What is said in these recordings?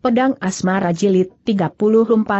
Pedang Asmara Jilid 34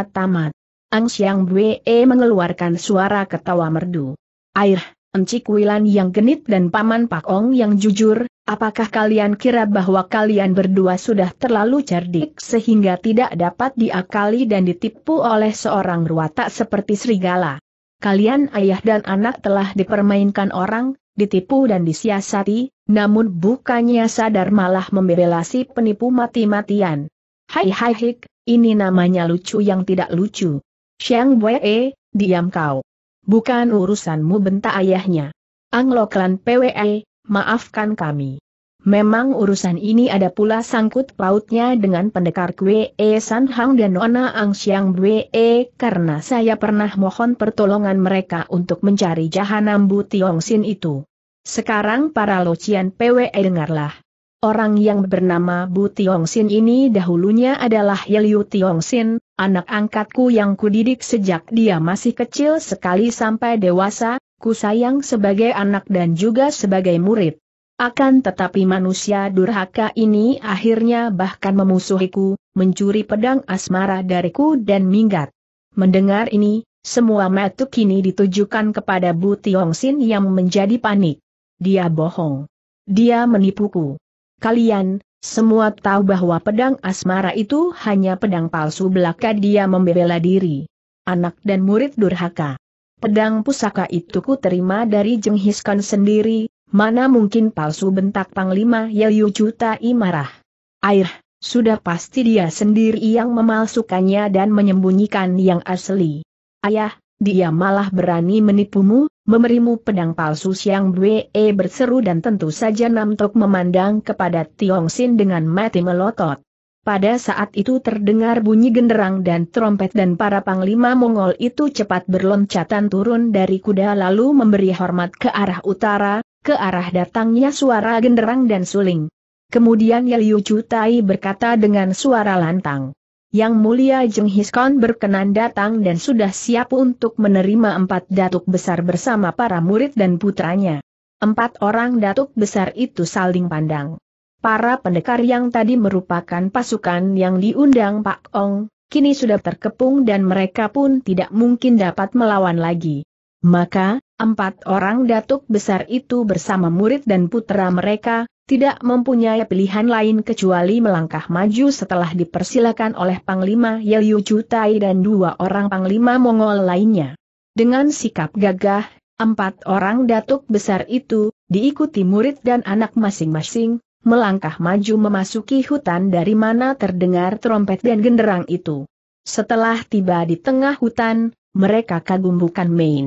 Tamat. Ang Siang Bwe mengeluarkan suara ketawa merdu. Air, Encik Wilan yang genit dan Paman Pak Ong yang jujur, apakah kalian kira bahwa kalian berdua sudah terlalu cerdik sehingga tidak dapat diakali dan ditipu oleh seorang ruwata seperti serigala? Kalian ayah dan anak telah dipermainkan orang, ditipu dan disiasati, namun bukannya sadar malah membebelasi penipu mati-matian. Hai hai hik, ini namanya lucu yang tidak lucu. Xiang Wei, diam kau. Bukan urusanmu bentak ayahnya. Anglo PWE, maafkan kami. Memang urusan ini ada pula sangkut pautnya dengan pendekar Kwe e San Hang dan Nona Ang Xiang Wei karena saya pernah mohon pertolongan mereka untuk mencari Jahanam Bu Tiong Sin itu. Sekarang para locian PWE dengarlah. Orang yang bernama Bu Tiong Sin ini dahulunya adalah Yeliu Tiong Sin, anak angkatku yang kudidik sejak dia masih kecil sekali sampai dewasa, ku sayang sebagai anak dan juga sebagai murid. Akan tetapi manusia durhaka ini akhirnya bahkan memusuhiku, mencuri pedang asmara dariku dan minggat. Mendengar ini, semua metu kini ditujukan kepada Bu Tiong Sin yang menjadi panik. Dia bohong. Dia menipuku. Kalian, semua tahu bahwa pedang asmara itu hanya pedang palsu belaka dia membela diri. Anak dan murid durhaka. Pedang pusaka itu ku terima dari Jenghis Khan sendiri, mana mungkin palsu bentak Panglima Yayu Juta Imarah. Air, sudah pasti dia sendiri yang memalsukannya dan menyembunyikan yang asli. Ayah, dia malah berani menipumu, memerimu pedang palsu Siang Bwe eh, berseru dan tentu saja Nam Tok memandang kepada Tiong Sin dengan mati melotot. Pada saat itu terdengar bunyi genderang dan trompet dan para panglima Mongol itu cepat berloncatan turun dari kuda lalu memberi hormat ke arah utara, ke arah datangnya suara genderang dan suling. Kemudian Yeliu Chutai berkata dengan suara lantang. Yang Mulia Jenghis Khan berkenan datang dan sudah siap untuk menerima empat datuk besar bersama para murid dan putranya. Empat orang datuk besar itu saling pandang. Para pendekar yang tadi merupakan pasukan yang diundang Pak Ong, kini sudah terkepung dan mereka pun tidak mungkin dapat melawan lagi. Maka, empat orang datuk besar itu bersama murid dan putra mereka, tidak mempunyai pilihan lain kecuali melangkah maju setelah dipersilakan oleh Panglima Yeliu Chutai dan dua orang Panglima Mongol lainnya. Dengan sikap gagah, empat orang datuk besar itu, diikuti murid dan anak masing-masing, melangkah maju memasuki hutan dari mana terdengar trompet dan genderang itu. Setelah tiba di tengah hutan, mereka kagum bukan main.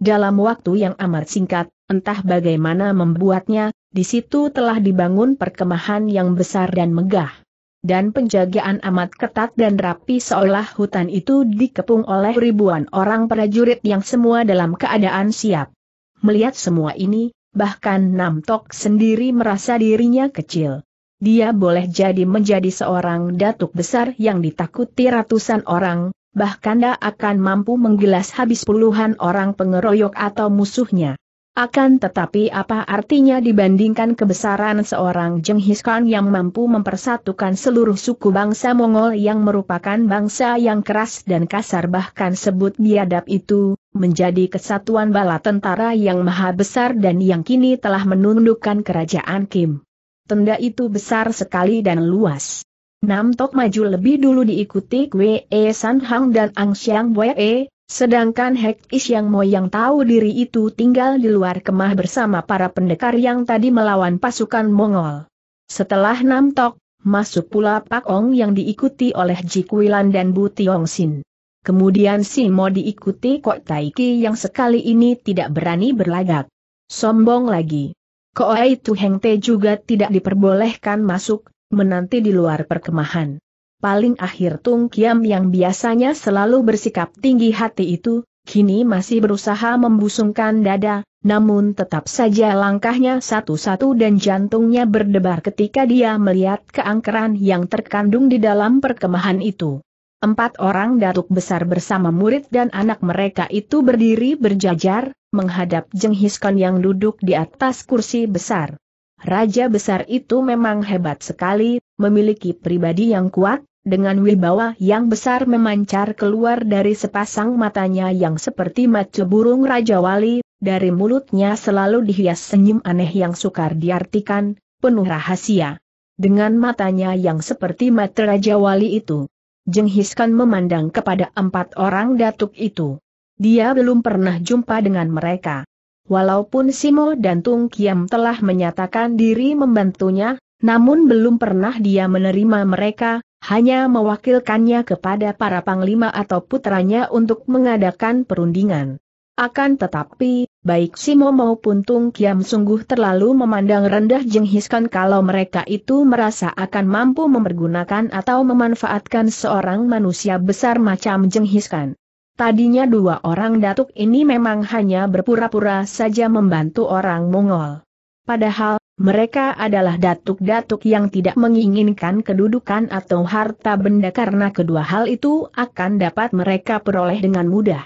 Dalam waktu yang amat singkat, entah bagaimana membuatnya, di situ telah dibangun perkemahan yang besar dan megah. Dan penjagaan amat ketat dan rapi seolah hutan itu dikepung oleh ribuan orang prajurit yang semua dalam keadaan siap. Melihat semua ini, bahkan Namtok sendiri merasa dirinya kecil. Dia boleh jadi menjadi seorang datuk besar yang ditakuti ratusan orang, bahkan dia akan mampu menggelas habis puluhan orang pengeroyok atau musuhnya. Akan tetapi apa artinya dibandingkan kebesaran seorang Genghis Khan yang mampu mempersatukan seluruh suku bangsa Mongol yang merupakan bangsa yang keras dan kasar bahkan sebut biadab itu, menjadi kesatuan bala tentara yang maha besar dan yang kini telah menundukkan kerajaan Kim. Tenda itu besar sekali dan luas. Nam Tok maju lebih dulu diikuti Kwe E San Hang dan Ang Xiang Wei Sedangkan Hek Is yang yang tahu diri itu tinggal di luar kemah bersama para pendekar yang tadi melawan pasukan Mongol. Setelah Nam Tok, masuk pula Pak Ong yang diikuti oleh Ji Kuilan dan Bu Tiong Sin. Kemudian Si Mo diikuti Kok Taiki yang sekali ini tidak berani berlagak. Sombong lagi. Koai Heng Te juga tidak diperbolehkan masuk, menanti di luar perkemahan paling akhir Tung Kiam yang biasanya selalu bersikap tinggi hati itu, kini masih berusaha membusungkan dada, namun tetap saja langkahnya satu-satu dan jantungnya berdebar ketika dia melihat keangkeran yang terkandung di dalam perkemahan itu. Empat orang datuk besar bersama murid dan anak mereka itu berdiri berjajar, menghadap Jeng Hiskon yang duduk di atas kursi besar. Raja besar itu memang hebat sekali, memiliki pribadi yang kuat, dengan wibawa yang besar memancar keluar dari sepasang matanya yang seperti mata burung Raja Wali, dari mulutnya selalu dihias senyum aneh yang sukar diartikan, penuh rahasia. Dengan matanya yang seperti mata Raja Wali itu, Jenghiskan memandang kepada empat orang datuk itu. Dia belum pernah jumpa dengan mereka. Walaupun Simo dan Tung Kiam telah menyatakan diri membantunya, namun belum pernah dia menerima mereka, hanya mewakilkannya kepada para panglima atau putranya untuk mengadakan perundingan. Akan tetapi, baik Simo maupun Tung Kiam sungguh terlalu memandang rendah jenghiskan kalau mereka itu merasa akan mampu mempergunakan atau memanfaatkan seorang manusia besar macam jenghiskan. Tadinya dua orang datuk ini memang hanya berpura-pura saja membantu orang Mongol. Padahal, mereka adalah datuk-datuk yang tidak menginginkan kedudukan atau harta benda karena kedua hal itu akan dapat mereka peroleh dengan mudah.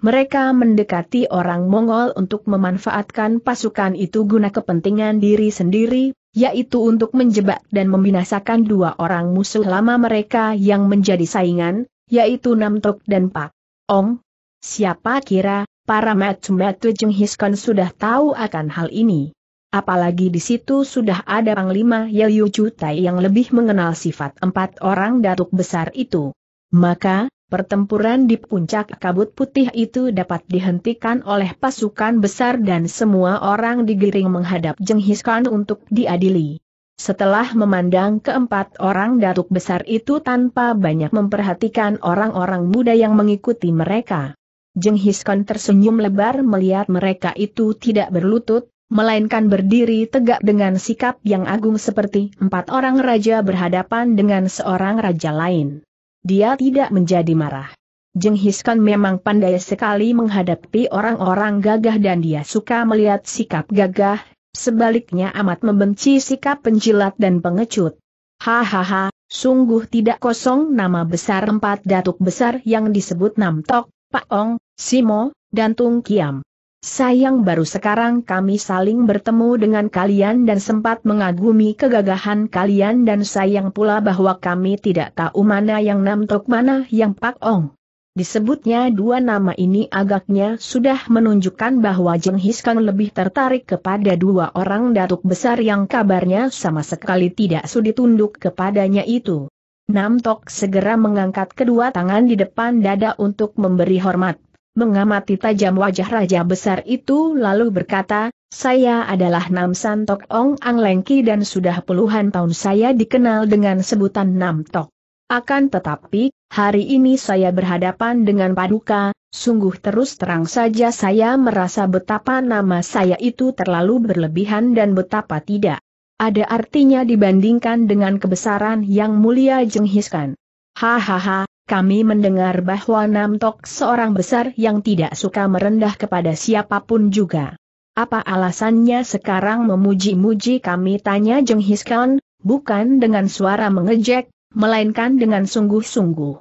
Mereka mendekati orang Mongol untuk memanfaatkan pasukan itu guna kepentingan diri sendiri, yaitu untuk menjebak dan membinasakan dua orang musuh lama mereka yang menjadi saingan, yaitu Namtok dan Pak Ong. Siapa kira, para matu-matu Jenghis Khan sudah tahu akan hal ini apalagi di situ sudah ada Panglima Yeliu Cutai yang lebih mengenal sifat empat orang datuk besar itu. Maka, pertempuran di puncak kabut putih itu dapat dihentikan oleh pasukan besar dan semua orang digiring menghadap Jenghis Khan untuk diadili. Setelah memandang keempat orang datuk besar itu tanpa banyak memperhatikan orang-orang muda yang mengikuti mereka. Jenghis Khan tersenyum lebar melihat mereka itu tidak berlutut, melainkan berdiri tegak dengan sikap yang agung seperti empat orang raja berhadapan dengan seorang raja lain. Dia tidak menjadi marah. Jenghis Khan memang pandai sekali menghadapi orang-orang gagah dan dia suka melihat sikap gagah, sebaliknya amat membenci sikap penjilat dan pengecut. Hahaha, sungguh tidak kosong nama besar empat datuk besar yang disebut Namtok, Pak Ong, Simo, dan Tung Kiam sayang baru sekarang kami saling bertemu dengan kalian dan sempat mengagumi kegagahan kalian dan sayang pula bahwa kami tidak tahu mana yang Namtok mana yang Pak Ong. Disebutnya dua nama ini agaknya sudah menunjukkan bahwa Jenghis Khan lebih tertarik kepada dua orang datuk besar yang kabarnya sama sekali tidak sudi tunduk kepadanya itu. Namtok segera mengangkat kedua tangan di depan dada untuk memberi hormat mengamati tajam wajah raja besar itu lalu berkata, saya adalah Nam San Tok Ong Ang Lengki dan sudah puluhan tahun saya dikenal dengan sebutan Nam Tok. Akan tetapi, hari ini saya berhadapan dengan Paduka, sungguh terus terang saja saya merasa betapa nama saya itu terlalu berlebihan dan betapa tidak. Ada artinya dibandingkan dengan kebesaran yang mulia jenghiskan. Hahaha, kami mendengar bahwa Nam Tok seorang besar yang tidak suka merendah kepada siapapun juga. Apa alasannya sekarang memuji-muji kami tanya Jeng Hiskan, bukan dengan suara mengejek, melainkan dengan sungguh-sungguh.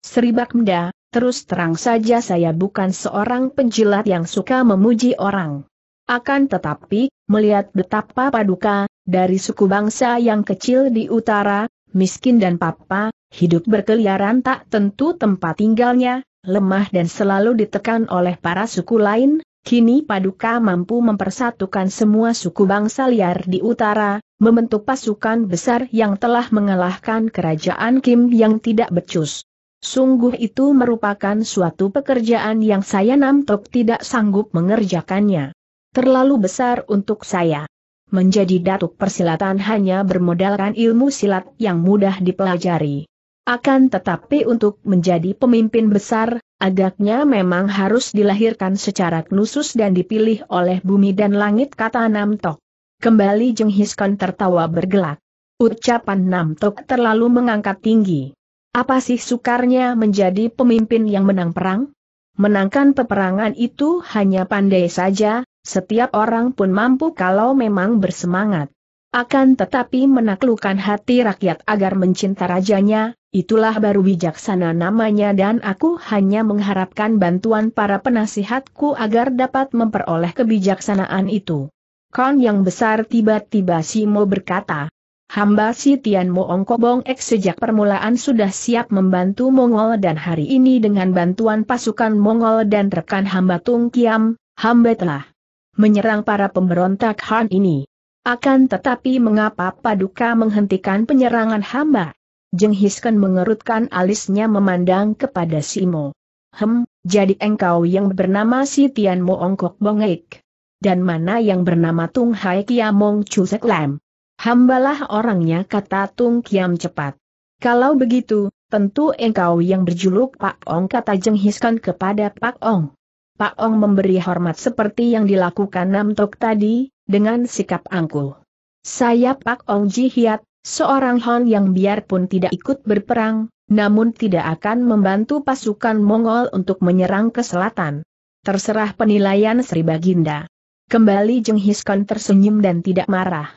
Sri Bakmda, terus terang saja saya bukan seorang penjilat yang suka memuji orang. Akan tetapi, melihat betapa paduka, dari suku bangsa yang kecil di utara, miskin dan papa, Hidup berkeliaran tak tentu tempat tinggalnya, lemah dan selalu ditekan oleh para suku lain, kini Paduka mampu mempersatukan semua suku bangsa liar di utara, membentuk pasukan besar yang telah mengalahkan kerajaan Kim yang tidak becus. Sungguh itu merupakan suatu pekerjaan yang saya namtok tidak sanggup mengerjakannya. Terlalu besar untuk saya. Menjadi datuk persilatan hanya bermodalkan ilmu silat yang mudah dipelajari. Akan tetapi untuk menjadi pemimpin besar, agaknya memang harus dilahirkan secara khusus dan dipilih oleh bumi dan langit kata Namtok. Kembali Jeng Hiskon tertawa bergelak. Ucapan Namtok terlalu mengangkat tinggi. Apa sih sukarnya menjadi pemimpin yang menang perang? Menangkan peperangan itu hanya pandai saja, setiap orang pun mampu kalau memang bersemangat. Akan tetapi menaklukkan hati rakyat agar mencinta rajanya, Itulah baru bijaksana namanya dan aku hanya mengharapkan bantuan para penasihatku agar dapat memperoleh kebijaksanaan itu. Kon yang besar tiba-tiba Simo berkata, Hamba si Tian Kobong Ek sejak permulaan sudah siap membantu Mongol dan hari ini dengan bantuan pasukan Mongol dan rekan hamba Tung Kiam, hamba telah menyerang para pemberontak Han ini. Akan tetapi mengapa Paduka menghentikan penyerangan hamba? Jenghis Hisken mengerutkan alisnya memandang kepada Simo. Hem, jadi engkau yang bernama si Tian Mo Ongkok Bongek. Dan mana yang bernama Tung Hai Kiamong Chusek Lam. Hambalah orangnya kata Tung Kiam cepat. Kalau begitu, tentu engkau yang berjuluk Pak Ong kata Jenghis Hisken kepada Pak Ong. Pak Ong memberi hormat seperti yang dilakukan Nam Tok tadi, dengan sikap angkuh. Saya Pak Ong Ji Hiat, Seorang Han yang biarpun tidak ikut berperang, namun tidak akan membantu pasukan Mongol untuk menyerang ke selatan. Terserah penilaian Sri Baginda. Kembali Jeng Hiskon tersenyum dan tidak marah.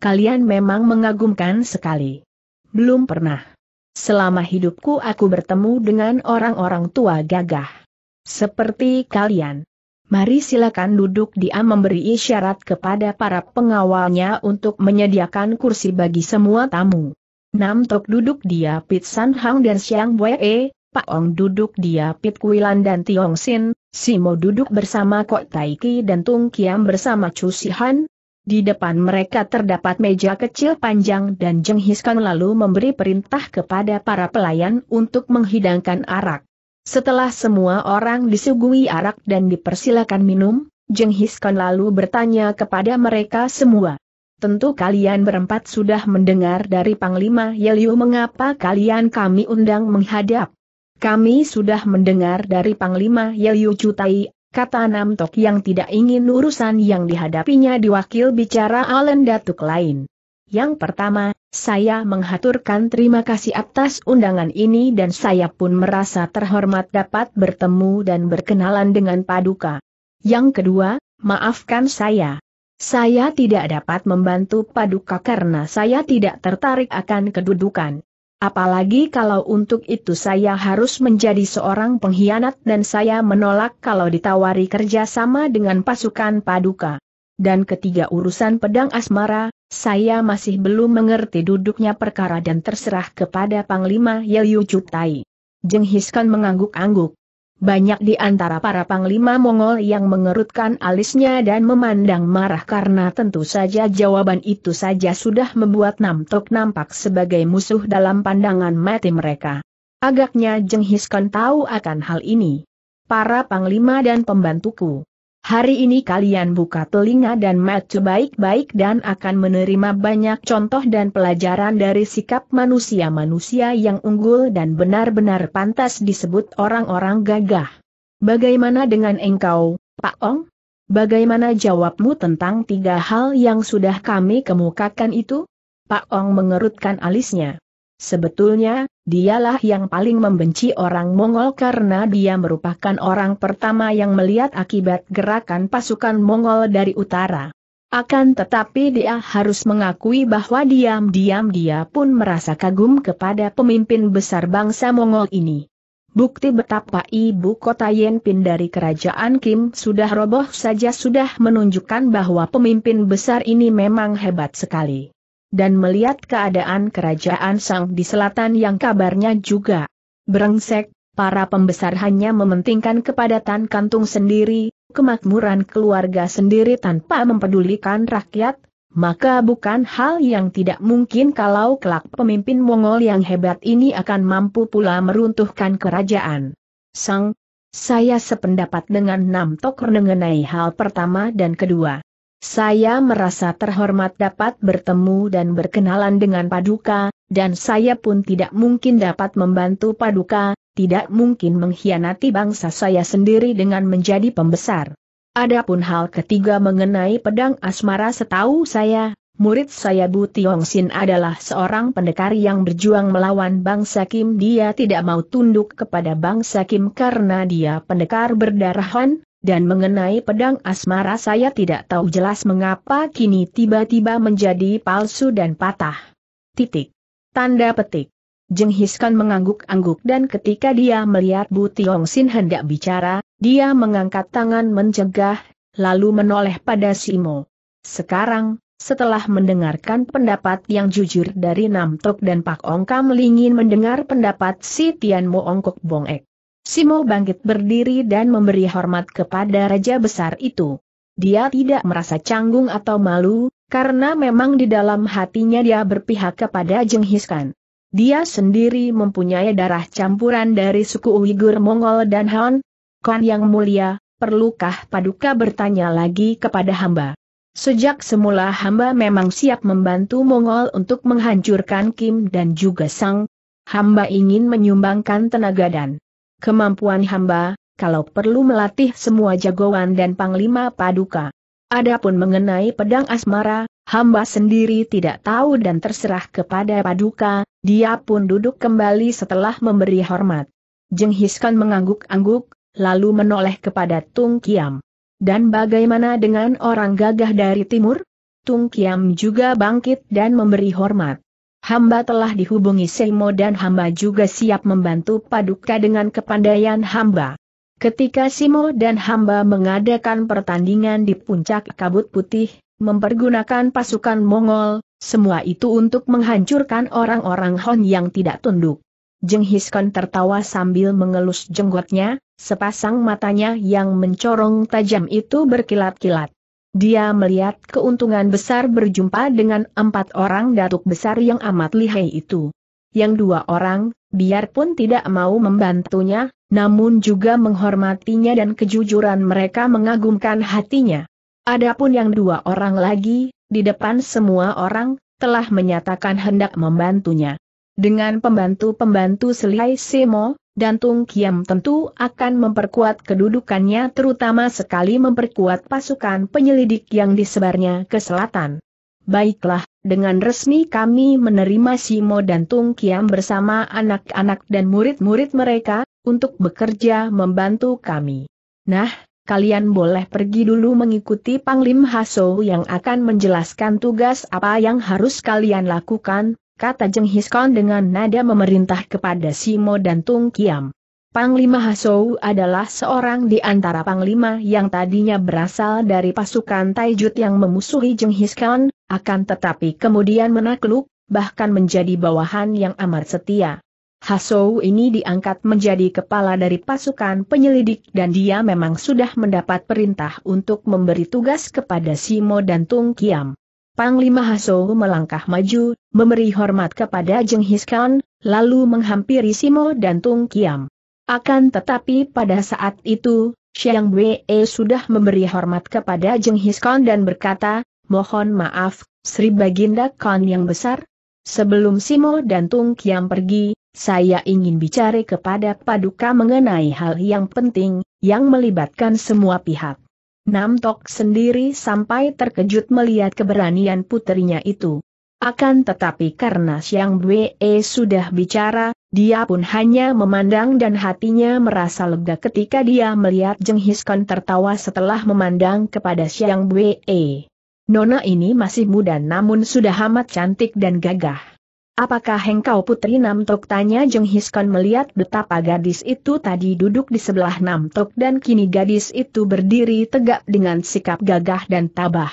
Kalian memang mengagumkan sekali. Belum pernah. Selama hidupku aku bertemu dengan orang-orang tua gagah. Seperti kalian. Mari silakan duduk dia memberi isyarat kepada para pengawalnya untuk menyediakan kursi bagi semua tamu. Nam Tok duduk dia Pit San Hang dan Siang Wee, Pak Ong duduk dia Pit Kuilan dan Tiong Sin, Simo duduk bersama Kok Taiki dan Tung Kiam bersama Chu Sihan. Di depan mereka terdapat meja kecil panjang dan Jeng Hiskan lalu memberi perintah kepada para pelayan untuk menghidangkan arak. Setelah semua orang disuguhi arak dan dipersilakan minum, Jeng Hiskon lalu bertanya kepada mereka semua. Tentu kalian berempat sudah mendengar dari Panglima Yeliu mengapa kalian kami undang menghadap. Kami sudah mendengar dari Panglima Yeliu Cutai, kata Nam Tok yang tidak ingin urusan yang dihadapinya diwakil bicara Alen Datuk lain. Yang pertama, saya menghaturkan terima kasih atas undangan ini dan saya pun merasa terhormat dapat bertemu dan berkenalan dengan Paduka. Yang kedua, maafkan saya. Saya tidak dapat membantu Paduka karena saya tidak tertarik akan kedudukan. Apalagi kalau untuk itu saya harus menjadi seorang pengkhianat dan saya menolak kalau ditawari kerjasama dengan pasukan Paduka. Dan ketiga urusan pedang asmara, saya masih belum mengerti duduknya perkara dan terserah kepada Panglima Yeliu Cutai. Jenghiskan mengangguk-angguk. Banyak di antara para Panglima Mongol yang mengerutkan alisnya dan memandang marah karena tentu saja jawaban itu saja sudah membuat Namtok nampak sebagai musuh dalam pandangan mati mereka. Agaknya Jenghiskan tahu akan hal ini. Para Panglima dan pembantuku Hari ini kalian buka telinga dan mata baik-baik dan akan menerima banyak contoh dan pelajaran dari sikap manusia-manusia yang unggul dan benar-benar pantas disebut orang-orang gagah. Bagaimana dengan engkau, Pak Ong? Bagaimana jawabmu tentang tiga hal yang sudah kami kemukakan itu? Pak Ong mengerutkan alisnya. Sebetulnya, dialah yang paling membenci orang Mongol karena dia merupakan orang pertama yang melihat akibat gerakan pasukan Mongol dari utara. Akan tetapi dia harus mengakui bahwa diam-diam dia pun merasa kagum kepada pemimpin besar bangsa Mongol ini. Bukti betapa ibu kota Yenpin dari kerajaan Kim sudah roboh saja sudah menunjukkan bahwa pemimpin besar ini memang hebat sekali dan melihat keadaan kerajaan Sang di selatan yang kabarnya juga berengsek, para pembesar hanya mementingkan kepadatan kantung sendiri, kemakmuran keluarga sendiri tanpa mempedulikan rakyat, maka bukan hal yang tidak mungkin kalau kelak pemimpin Mongol yang hebat ini akan mampu pula meruntuhkan kerajaan. Sang, saya sependapat dengan Nam Tok mengenai hal pertama dan kedua. Saya merasa terhormat dapat bertemu dan berkenalan dengan Paduka, dan saya pun tidak mungkin dapat membantu Paduka, tidak mungkin mengkhianati bangsa saya sendiri dengan menjadi pembesar. Adapun hal ketiga mengenai pedang asmara setahu saya, Murid saya Bu Tiong Sin adalah seorang pendekar yang berjuang melawan bangsa Kim. Dia tidak mau tunduk kepada bangsa Kim karena dia pendekar berdarahan, dan mengenai pedang asmara saya tidak tahu jelas mengapa kini tiba-tiba menjadi palsu dan patah. Titik. Tanda petik. Jenghiskan mengangguk-angguk dan ketika dia melihat Bu Tiong Sin hendak bicara, dia mengangkat tangan mencegah, lalu menoleh pada Simo. Sekarang, setelah mendengarkan pendapat yang jujur dari Nam Tok dan Pak Ong Kam Lingin mendengar pendapat si Tian Mo Bong Bongek. Simo bangkit berdiri dan memberi hormat kepada raja besar itu. Dia tidak merasa canggung atau malu, karena memang di dalam hatinya dia berpihak kepada Jenghis Khan. Dia sendiri mempunyai darah campuran dari suku Uighur Mongol dan Han. kan? yang mulia, perlukah paduka bertanya lagi kepada hamba? Sejak semula hamba memang siap membantu Mongol untuk menghancurkan Kim dan juga Sang. Hamba ingin menyumbangkan tenaga dan Kemampuan hamba, kalau perlu melatih semua jagoan dan panglima paduka. Adapun mengenai pedang asmara, hamba sendiri tidak tahu dan terserah kepada paduka, dia pun duduk kembali setelah memberi hormat. Jenghiskan mengangguk-angguk, lalu menoleh kepada Tung Kiam. Dan bagaimana dengan orang gagah dari timur? Tung Kiam juga bangkit dan memberi hormat hamba telah dihubungi Seimo dan hamba juga siap membantu Paduka dengan kepandaian hamba. Ketika Simo dan hamba mengadakan pertandingan di puncak kabut putih, mempergunakan pasukan Mongol, semua itu untuk menghancurkan orang-orang Hon yang tidak tunduk. Jeng Hiskon tertawa sambil mengelus jenggotnya, sepasang matanya yang mencorong tajam itu berkilat-kilat. Dia melihat keuntungan besar berjumpa dengan empat orang datuk besar yang amat lihai itu. Yang dua orang, biarpun tidak mau membantunya, namun juga menghormatinya dan kejujuran mereka mengagumkan hatinya. Adapun yang dua orang lagi, di depan semua orang, telah menyatakan hendak membantunya. Dengan pembantu-pembantu selai Semo, dan Tung Kiam tentu akan memperkuat kedudukannya terutama sekali memperkuat pasukan penyelidik yang disebarnya ke selatan. Baiklah, dengan resmi kami menerima Simo dan Tung Kiam bersama anak-anak dan murid-murid mereka, untuk bekerja membantu kami. Nah, kalian boleh pergi dulu mengikuti Panglim Haso yang akan menjelaskan tugas apa yang harus kalian lakukan, kata Jeng Hiskon dengan nada memerintah kepada Simo dan Tung Kiam. Panglima Hasou adalah seorang di antara panglima yang tadinya berasal dari pasukan Taijut yang memusuhi Jeng Hiskan, akan tetapi kemudian menakluk, bahkan menjadi bawahan yang amat setia. Hasou ini diangkat menjadi kepala dari pasukan penyelidik dan dia memang sudah mendapat perintah untuk memberi tugas kepada Simo dan Tung Kiam. Panglima Haso melangkah maju, memberi hormat kepada Jeng Hiskan, lalu menghampiri Simo dan Tung Kiam. Akan tetapi pada saat itu, Xiang Wei sudah memberi hormat kepada Jeng Hiskan dan berkata, mohon maaf, Sri Baginda Khan yang besar. Sebelum Simo dan Tung Kiam pergi, saya ingin bicara kepada Paduka mengenai hal yang penting, yang melibatkan semua pihak. Nam Tok sendiri sampai terkejut melihat keberanian putrinya itu. Akan tetapi karena Siang Bwe e sudah bicara, dia pun hanya memandang dan hatinya merasa lega ketika dia melihat Jeng Hiskon tertawa setelah memandang kepada Siang Bwe. E. Nona ini masih muda namun sudah amat cantik dan gagah. Apakah engkau putri Nam Tok? Tanya Jeng Hiskon melihat betapa gadis itu tadi duduk di sebelah Nam Tok dan kini gadis itu berdiri tegak dengan sikap gagah dan tabah.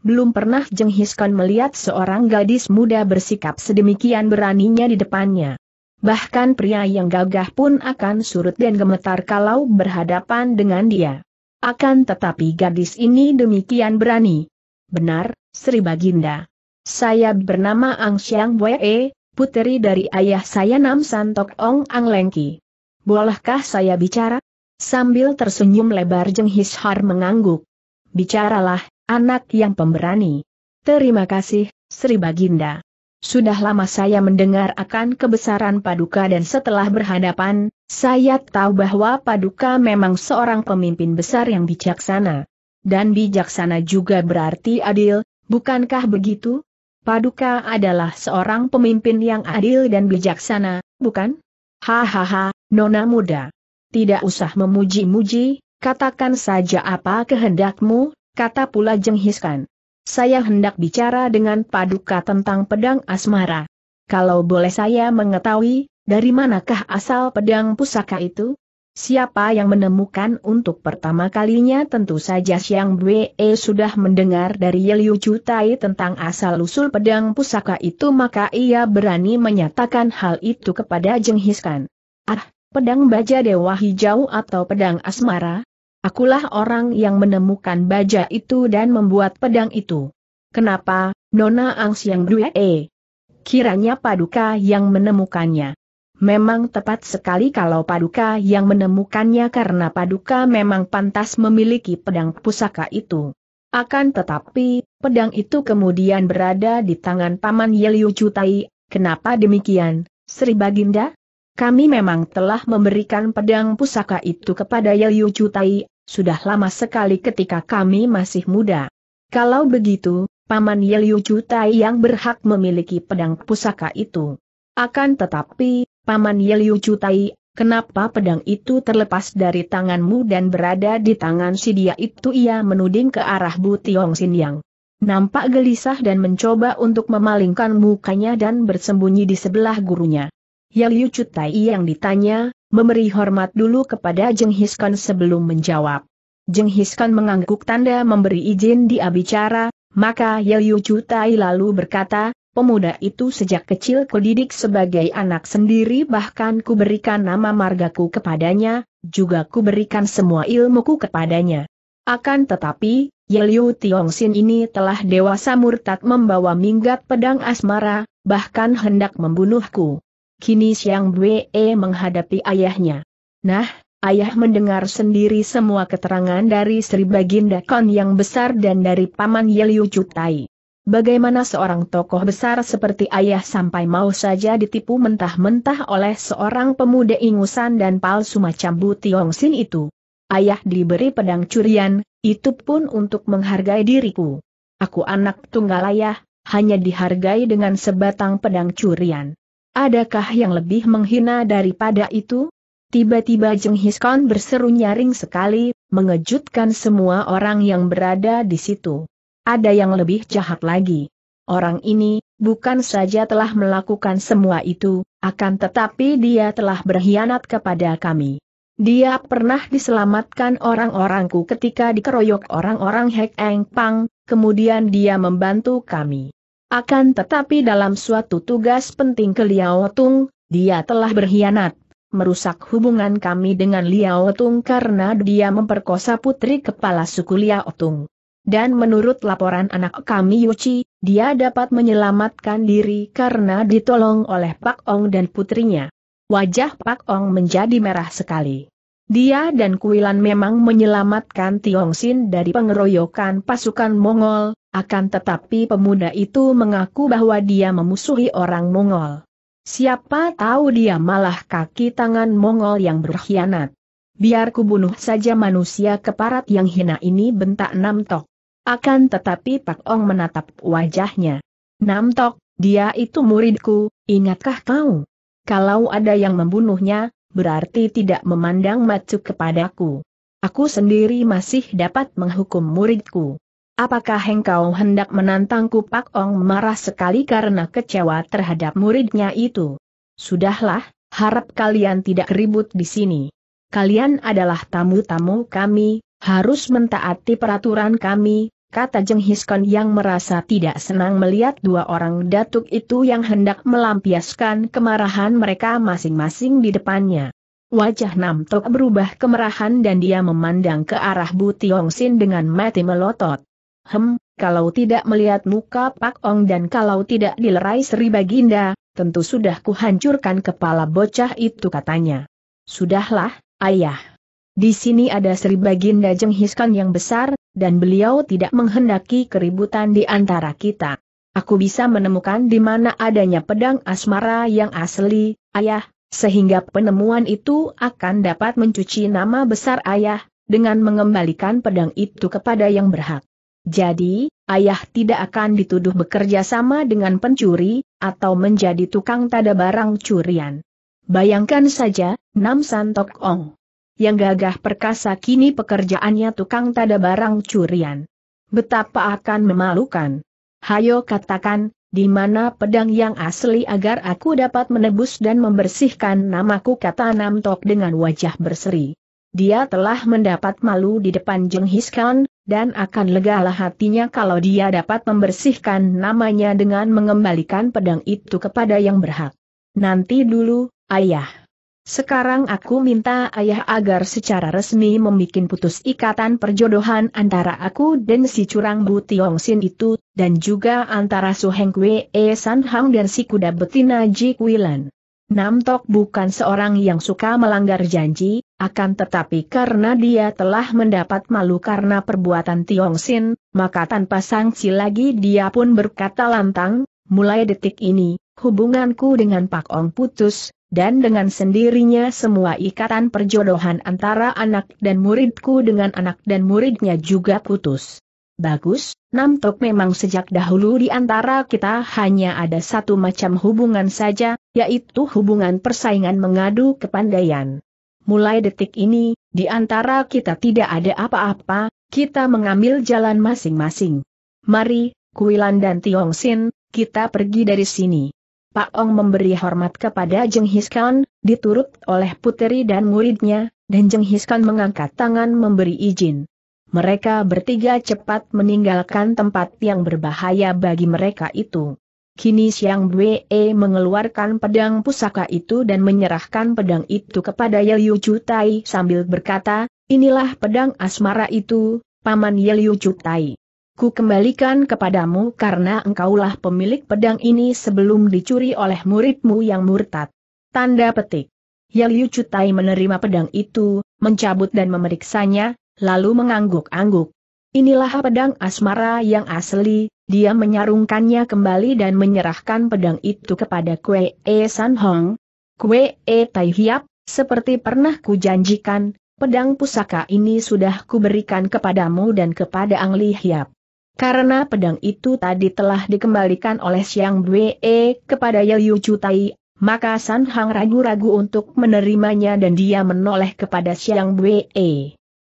Belum pernah Jeng Hiskon melihat seorang gadis muda bersikap sedemikian beraninya di depannya. Bahkan pria yang gagah pun akan surut dan gemetar kalau berhadapan dengan dia. Akan tetapi gadis ini demikian berani. Benar, Sri Baginda. Saya bernama Ang Xiang Wei, e, puteri dari ayah saya Nam Santok Ong Ang Lengki. Bolehkah saya bicara? Sambil tersenyum lebar Jeng Hishar mengangguk. Bicaralah, anak yang pemberani. Terima kasih, Sri Baginda. Sudah lama saya mendengar akan kebesaran Paduka dan setelah berhadapan, saya tahu bahwa Paduka memang seorang pemimpin besar yang bijaksana. Dan bijaksana juga berarti adil, bukankah begitu? Paduka adalah seorang pemimpin yang adil dan bijaksana, bukan? Hahaha, nona muda. Tidak usah memuji-muji, katakan saja apa kehendakmu, kata pula jenghiskan. Saya hendak bicara dengan Paduka tentang pedang asmara. Kalau boleh saya mengetahui, dari manakah asal pedang pusaka itu? Siapa yang menemukan untuk pertama kalinya tentu saja Siang Bwe eh, sudah mendengar dari Yeliu Cutai tentang asal-usul pedang pusaka itu maka ia berani menyatakan hal itu kepada Hiskan. Ah, pedang baja dewa hijau atau pedang asmara? Akulah orang yang menemukan baja itu dan membuat pedang itu. Kenapa, Nona Ang Siang Bwe? Eh, kiranya paduka yang menemukannya. Memang tepat sekali kalau Paduka yang menemukannya karena Paduka memang pantas memiliki pedang pusaka itu. Akan tetapi, pedang itu kemudian berada di tangan Paman Yeliu Cutai, kenapa demikian, Sri Baginda? Kami memang telah memberikan pedang pusaka itu kepada Yeliu Cutai, sudah lama sekali ketika kami masih muda. Kalau begitu, Paman Yeliu Cutai yang berhak memiliki pedang pusaka itu. Akan tetapi, Paman Yeliu Cutai, kenapa pedang itu terlepas dari tanganmu dan berada di tangan si dia itu ia menuding ke arah Bu Tiong Sin Yang. Nampak gelisah dan mencoba untuk memalingkan mukanya dan bersembunyi di sebelah gurunya. Yeliu Cutai yang ditanya, memberi hormat dulu kepada Jeng Hiskan sebelum menjawab. Jeng Hiskan mengangguk tanda memberi izin dia bicara, maka Yeliu Cutai lalu berkata, Pemuda itu sejak kecil kudidik sebagai anak sendiri bahkan kuberikan nama margaku kepadanya, juga kuberikan semua ilmuku kepadanya. Akan tetapi, Yeliu Tiongsin ini telah dewasa murtad membawa minggat pedang asmara, bahkan hendak membunuhku. Kini Siang Bwe menghadapi ayahnya. Nah, ayah mendengar sendiri semua keterangan dari Sri Baginda Kon yang besar dan dari Paman Yeliu Cutai. Bagaimana seorang tokoh besar seperti ayah sampai mau saja ditipu mentah-mentah oleh seorang pemuda ingusan dan palsu macam Bu Sin itu? Ayah diberi pedang curian, itu pun untuk menghargai diriku. Aku anak tunggal ayah, hanya dihargai dengan sebatang pedang curian. Adakah yang lebih menghina daripada itu? Tiba-tiba Jeng Hiskon berseru nyaring sekali, mengejutkan semua orang yang berada di situ. Ada yang lebih jahat lagi. Orang ini, bukan saja telah melakukan semua itu, akan tetapi dia telah berkhianat kepada kami. Dia pernah diselamatkan orang-orangku ketika dikeroyok orang-orang Hek Eng Pang, kemudian dia membantu kami. Akan tetapi dalam suatu tugas penting ke Liao Tung, dia telah berkhianat, merusak hubungan kami dengan Liao Tung karena dia memperkosa putri kepala suku Liao Tung. Dan menurut laporan anak kami Yuchi, dia dapat menyelamatkan diri karena ditolong oleh Pak Ong dan putrinya. Wajah Pak Ong menjadi merah sekali. Dia dan Kuilan memang menyelamatkan Tiong Sin dari pengeroyokan pasukan Mongol, akan tetapi pemuda itu mengaku bahwa dia memusuhi orang Mongol. Siapa tahu dia malah kaki tangan Mongol yang berkhianat. Biar kubunuh saja manusia keparat yang hina ini bentak enam tok. Akan tetapi Pak Ong menatap wajahnya. Nam Tok, dia itu muridku, ingatkah kau? Kalau ada yang membunuhnya, berarti tidak memandang macu kepadaku. Aku sendiri masih dapat menghukum muridku. Apakah engkau hendak menantangku Pak Ong marah sekali karena kecewa terhadap muridnya itu? Sudahlah, harap kalian tidak ribut di sini. Kalian adalah tamu-tamu kami, harus mentaati peraturan kami, kata Jeng Hiskon yang merasa tidak senang melihat dua orang datuk itu yang hendak melampiaskan kemarahan mereka masing-masing di depannya. Wajah Nam Tok berubah kemerahan dan dia memandang ke arah Bu Tiong Sin dengan mati melotot. Hem, kalau tidak melihat muka Pak Ong dan kalau tidak dilerai Sri Baginda, tentu sudah kuhancurkan kepala bocah itu katanya. Sudahlah, ayah. Di sini ada Sri Baginda Jenghiskan yang besar, dan beliau tidak menghendaki keributan di antara kita. Aku bisa menemukan di mana adanya pedang asmara yang asli, ayah, sehingga penemuan itu akan dapat mencuci nama besar ayah, dengan mengembalikan pedang itu kepada yang berhak. Jadi, ayah tidak akan dituduh bekerja sama dengan pencuri, atau menjadi tukang tada barang curian. Bayangkan saja, Nam San Ong yang gagah perkasa kini pekerjaannya tukang tada barang curian. Betapa akan memalukan. Hayo katakan, di mana pedang yang asli agar aku dapat menebus dan membersihkan namaku kata Namtok dengan wajah berseri. Dia telah mendapat malu di depan Jenghis Khan, dan akan legalah hatinya kalau dia dapat membersihkan namanya dengan mengembalikan pedang itu kepada yang berhak. Nanti dulu, ayah. Sekarang aku minta ayah agar secara resmi membuat putus ikatan perjodohan antara aku dan si curang Bu Tiong Sin itu, dan juga antara Su Heng Kwe E San Hang dan si kuda betina Ji Kuilan. Nam Tok bukan seorang yang suka melanggar janji, akan tetapi karena dia telah mendapat malu karena perbuatan Tiong Sin, maka tanpa sanksi lagi dia pun berkata lantang, mulai detik ini, hubunganku dengan Pak Ong putus, dan dengan sendirinya semua ikatan perjodohan antara anak dan muridku dengan anak dan muridnya juga putus. Bagus, Namtok memang sejak dahulu di antara kita hanya ada satu macam hubungan saja, yaitu hubungan persaingan mengadu kepandaian. Mulai detik ini, di antara kita tidak ada apa-apa, kita mengambil jalan masing-masing. Mari, Kuilan dan Tiong Sin, kita pergi dari sini. Pak Ong memberi hormat kepada Jenghis Khan, diturut oleh puteri dan muridnya, dan Jenghis Khan mengangkat tangan memberi izin. Mereka bertiga cepat meninggalkan tempat yang berbahaya bagi mereka itu. Kini Siang Bwe mengeluarkan pedang pusaka itu dan menyerahkan pedang itu kepada Yeliu Chutai sambil berkata, inilah pedang asmara itu, Paman Yeliu Chutai ku kembalikan kepadamu karena engkaulah pemilik pedang ini sebelum dicuri oleh muridmu yang murtad. Tanda petik. Yang Yu Cutai menerima pedang itu, mencabut dan memeriksanya, lalu mengangguk-angguk. Inilah pedang asmara yang asli, dia menyarungkannya kembali dan menyerahkan pedang itu kepada Kue E San Hong. Kue E Tai Hiap, seperti pernah kujanjikan, pedang pusaka ini sudah kuberikan kepadamu dan kepada Ang Li Hiap. Karena pedang itu tadi telah dikembalikan oleh Siang Bue kepada Yeliu Cutai, maka San Hang ragu-ragu untuk menerimanya dan dia menoleh kepada Siang Bue.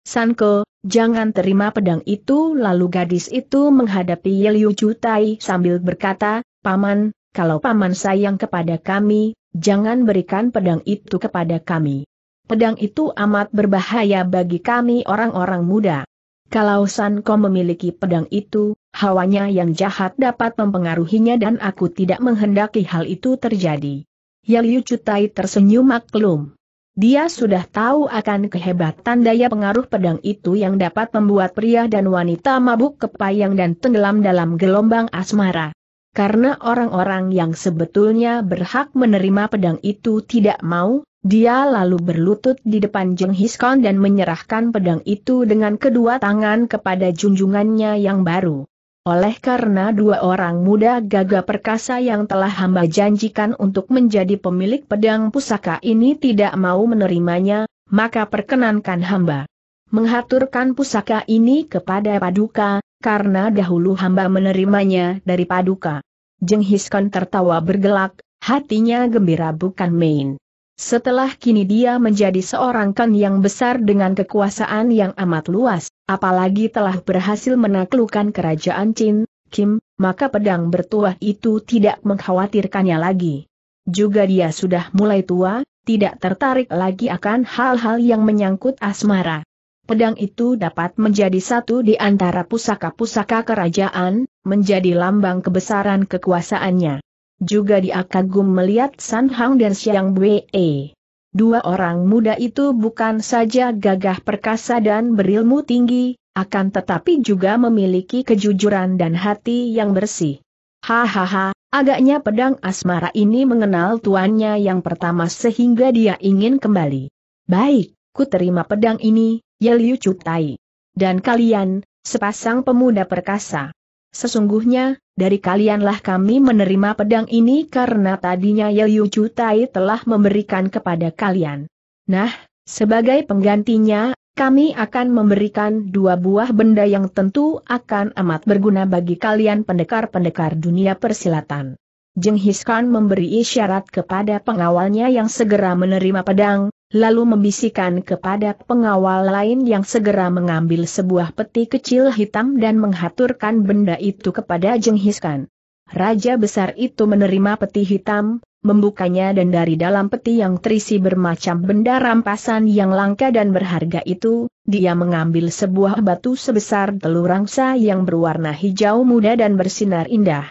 Sanko, jangan terima pedang itu lalu gadis itu menghadapi Yeliu Cutai sambil berkata, Paman, kalau Paman sayang kepada kami, jangan berikan pedang itu kepada kami. Pedang itu amat berbahaya bagi kami orang-orang muda. Kalau San Ko memiliki pedang itu, hawanya yang jahat dapat mempengaruhinya dan aku tidak menghendaki hal itu terjadi. Yaliu Cutai tersenyum maklum. Dia sudah tahu akan kehebatan daya pengaruh pedang itu yang dapat membuat pria dan wanita mabuk kepayang dan tenggelam dalam gelombang asmara karena orang-orang yang sebetulnya berhak menerima pedang itu tidak mau, dia lalu berlutut di depan Jung Hiskon dan menyerahkan pedang itu dengan kedua tangan kepada junjungannya yang baru. Oleh karena dua orang muda gagah perkasa yang telah hamba janjikan untuk menjadi pemilik pedang pusaka ini tidak mau menerimanya, maka perkenankan hamba menghaturkan pusaka ini kepada Paduka, karena dahulu hamba menerimanya dari paduka. Jenghiskan tertawa bergelak, hatinya gembira bukan main. Setelah kini dia menjadi seorang kan yang besar dengan kekuasaan yang amat luas, apalagi telah berhasil menaklukkan kerajaan Chin, Kim, maka pedang bertuah itu tidak mengkhawatirkannya lagi. Juga dia sudah mulai tua, tidak tertarik lagi akan hal-hal yang menyangkut asmara. Pedang itu dapat menjadi satu di antara pusaka-pusaka kerajaan, menjadi lambang kebesaran kekuasaannya. Juga dia kagum melihat San Hang dan Xiang Wei. Dua orang muda itu bukan saja gagah perkasa dan berilmu tinggi, akan tetapi juga memiliki kejujuran dan hati yang bersih. Hahaha, agaknya pedang asmara ini mengenal tuannya yang pertama sehingga dia ingin kembali. Baik, ku terima pedang ini, ya Liu Cutai. Dan kalian, sepasang pemuda perkasa. Sesungguhnya, dari kalianlah kami menerima pedang ini karena tadinya Yeliu ya Cutai telah memberikan kepada kalian. Nah, sebagai penggantinya, kami akan memberikan dua buah benda yang tentu akan amat berguna bagi kalian pendekar-pendekar dunia persilatan. Jenghis Khan memberi isyarat kepada pengawalnya yang segera menerima pedang, lalu membisikkan kepada pengawal lain yang segera mengambil sebuah peti kecil hitam dan menghaturkan benda itu kepada Jenghiskan. Raja besar itu menerima peti hitam, membukanya dan dari dalam peti yang terisi bermacam benda rampasan yang langka dan berharga itu, dia mengambil sebuah batu sebesar telur rangsa yang berwarna hijau muda dan bersinar indah.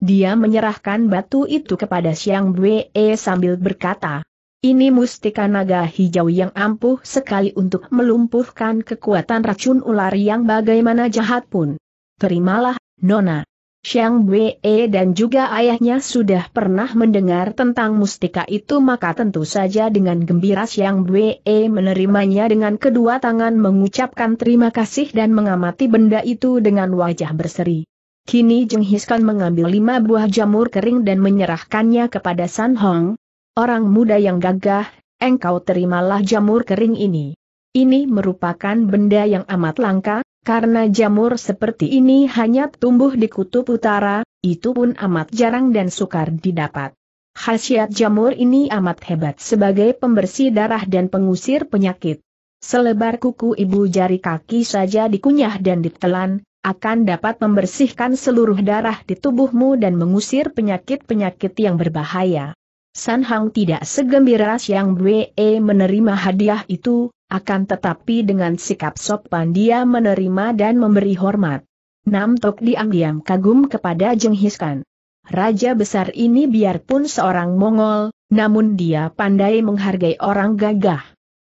Dia menyerahkan batu itu kepada Siang Bwe sambil berkata, ini mustika naga hijau yang ampuh sekali untuk melumpuhkan kekuatan racun ular yang bagaimana jahat pun. Terimalah, Nona. Xiang Wei dan juga ayahnya sudah pernah mendengar tentang mustika itu maka tentu saja dengan gembira Xiang Wei menerimanya dengan kedua tangan mengucapkan terima kasih dan mengamati benda itu dengan wajah berseri. Kini Jeng Hiskan mengambil lima buah jamur kering dan menyerahkannya kepada San Hong, Orang muda yang gagah, engkau terimalah jamur kering ini. Ini merupakan benda yang amat langka, karena jamur seperti ini hanya tumbuh di kutub utara, itu pun amat jarang dan sukar didapat. Khasiat jamur ini amat hebat sebagai pembersih darah dan pengusir penyakit. Selebar kuku ibu jari kaki saja dikunyah dan ditelan, akan dapat membersihkan seluruh darah di tubuhmu dan mengusir penyakit-penyakit yang berbahaya. San Hang tidak segembira Siang Bwe menerima hadiah itu, akan tetapi dengan sikap sopan dia menerima dan memberi hormat. Nam Tok diam-diam kagum kepada Jeng Hiskan. Raja besar ini biarpun seorang Mongol, namun dia pandai menghargai orang gagah.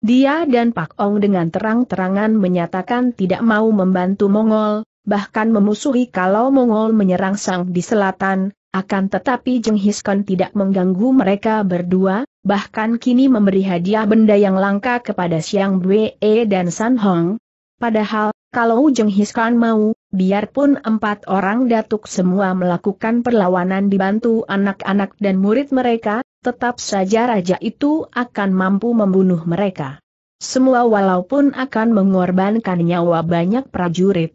Dia dan Pak Ong dengan terang-terangan menyatakan tidak mau membantu Mongol, bahkan memusuhi kalau Mongol menyerang Sang di selatan, akan tetapi Jeng Hiskon tidak mengganggu mereka berdua, bahkan kini memberi hadiah benda yang langka kepada Siang Bwe e dan San Hong. Padahal, kalau Jeng Hiskon mau, biarpun empat orang datuk semua melakukan perlawanan dibantu anak-anak dan murid mereka, tetap saja raja itu akan mampu membunuh mereka. Semua walaupun akan mengorbankan nyawa banyak prajurit.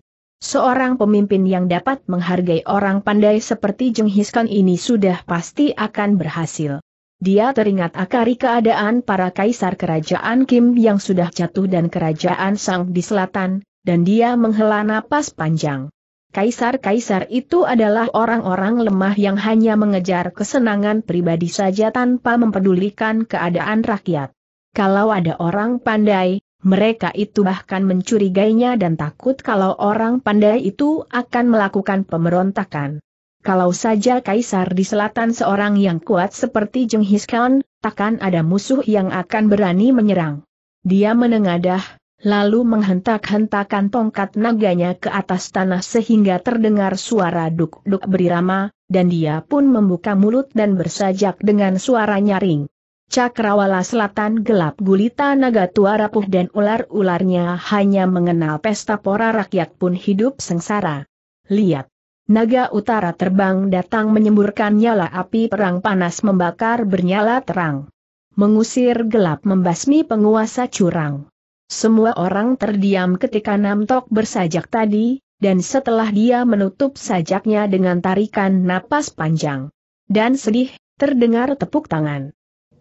Seorang pemimpin yang dapat menghargai orang pandai seperti Jung Hiskan ini sudah pasti akan berhasil. Dia teringat akari keadaan para kaisar kerajaan Kim yang sudah jatuh dan kerajaan Sang di selatan, dan dia menghela napas panjang. Kaisar-kaisar itu adalah orang-orang lemah yang hanya mengejar kesenangan pribadi saja tanpa mempedulikan keadaan rakyat. Kalau ada orang pandai, mereka itu bahkan mencurigainya dan takut kalau orang pandai itu akan melakukan pemberontakan. Kalau saja kaisar di selatan seorang yang kuat seperti Jenghis Khan, takkan ada musuh yang akan berani menyerang. Dia menengadah, lalu menghentak-hentakan tongkat naganya ke atas tanah sehingga terdengar suara duk-duk berirama, dan dia pun membuka mulut dan bersajak dengan suara nyaring. Cakrawala Selatan gelap gulita naga tua rapuh dan ular-ularnya hanya mengenal pesta pora rakyat pun hidup sengsara. Lihat! Naga utara terbang datang menyemburkan nyala api perang panas membakar bernyala terang. Mengusir gelap membasmi penguasa curang. Semua orang terdiam ketika Namtok bersajak tadi, dan setelah dia menutup sajaknya dengan tarikan napas panjang. Dan sedih, terdengar tepuk tangan.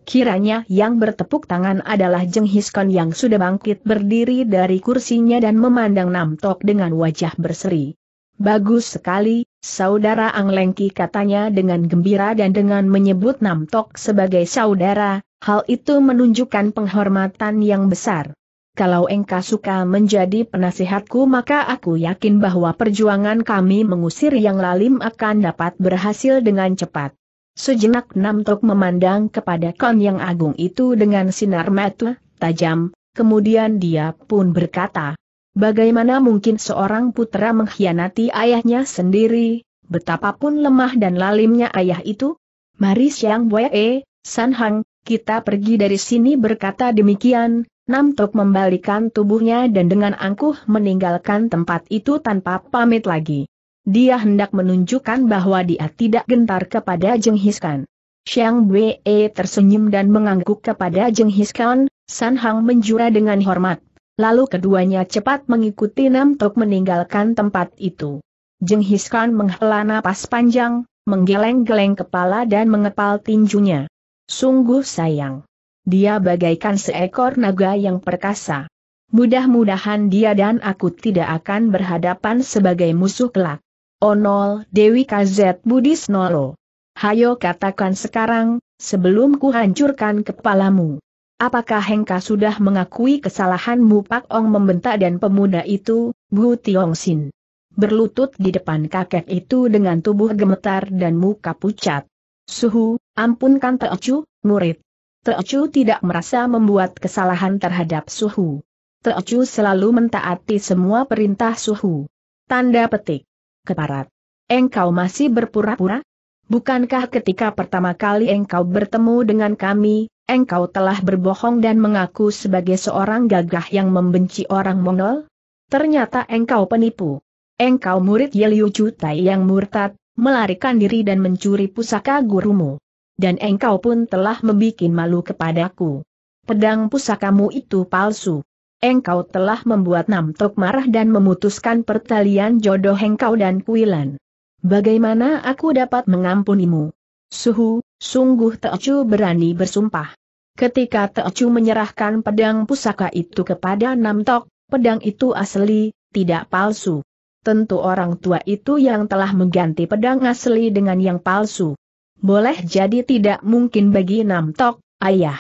Kiranya yang bertepuk tangan adalah Jenghis Khan yang sudah bangkit berdiri dari kursinya dan memandang Nam Tok dengan wajah berseri. Bagus sekali, saudara Ang Lengki katanya dengan gembira dan dengan menyebut Nam Tok sebagai saudara, hal itu menunjukkan penghormatan yang besar. Kalau engkau suka menjadi penasihatku maka aku yakin bahwa perjuangan kami mengusir yang lalim akan dapat berhasil dengan cepat. Sejenak Namtok memandang kepada kon yang agung itu dengan sinar mata, tajam, kemudian dia pun berkata, Bagaimana mungkin seorang putra mengkhianati ayahnya sendiri, betapapun lemah dan lalimnya ayah itu? Mari siang Boye, San Hang, kita pergi dari sini berkata demikian, Namtok membalikan tubuhnya dan dengan angkuh meninggalkan tempat itu tanpa pamit lagi. Dia hendak menunjukkan bahwa dia tidak gentar kepada Jenghis Khan. Xiang Wei tersenyum dan mengangguk kepada Jenghis Khan, San Hang menjura dengan hormat. Lalu keduanya cepat mengikuti Nam Tok meninggalkan tempat itu. Jenghis Khan menghela napas panjang, menggeleng-geleng kepala dan mengepal tinjunya. Sungguh sayang. Dia bagaikan seekor naga yang perkasa. Mudah-mudahan dia dan aku tidak akan berhadapan sebagai musuh kelak. Onol Dewi KZ Budis Nolo. Hayo katakan sekarang, sebelum kuhancurkan kepalamu. Apakah Hengka sudah mengakui kesalahanmu Pak Ong membentak dan pemuda itu, Bu Tiong Sin. Berlutut di depan kakek itu dengan tubuh gemetar dan muka pucat. Suhu, ampunkan Teocu, murid. Teocu tidak merasa membuat kesalahan terhadap Suhu. Teocu selalu mentaati semua perintah Suhu. Tanda petik keparat. Engkau masih berpura-pura? Bukankah ketika pertama kali engkau bertemu dengan kami, engkau telah berbohong dan mengaku sebagai seorang gagah yang membenci orang Mongol? Ternyata engkau penipu. Engkau murid Yeliu Cutai yang murtad, melarikan diri dan mencuri pusaka gurumu. Dan engkau pun telah membuat malu kepadaku. Pedang pusakamu itu palsu engkau telah membuat Namtok marah dan memutuskan pertalian jodoh engkau dan Kuilan. Bagaimana aku dapat mengampunimu? Suhu, sungguh Teocu berani bersumpah. Ketika Teocu menyerahkan pedang pusaka itu kepada Namtok, pedang itu asli, tidak palsu. Tentu orang tua itu yang telah mengganti pedang asli dengan yang palsu. Boleh jadi tidak mungkin bagi Namtok, ayah.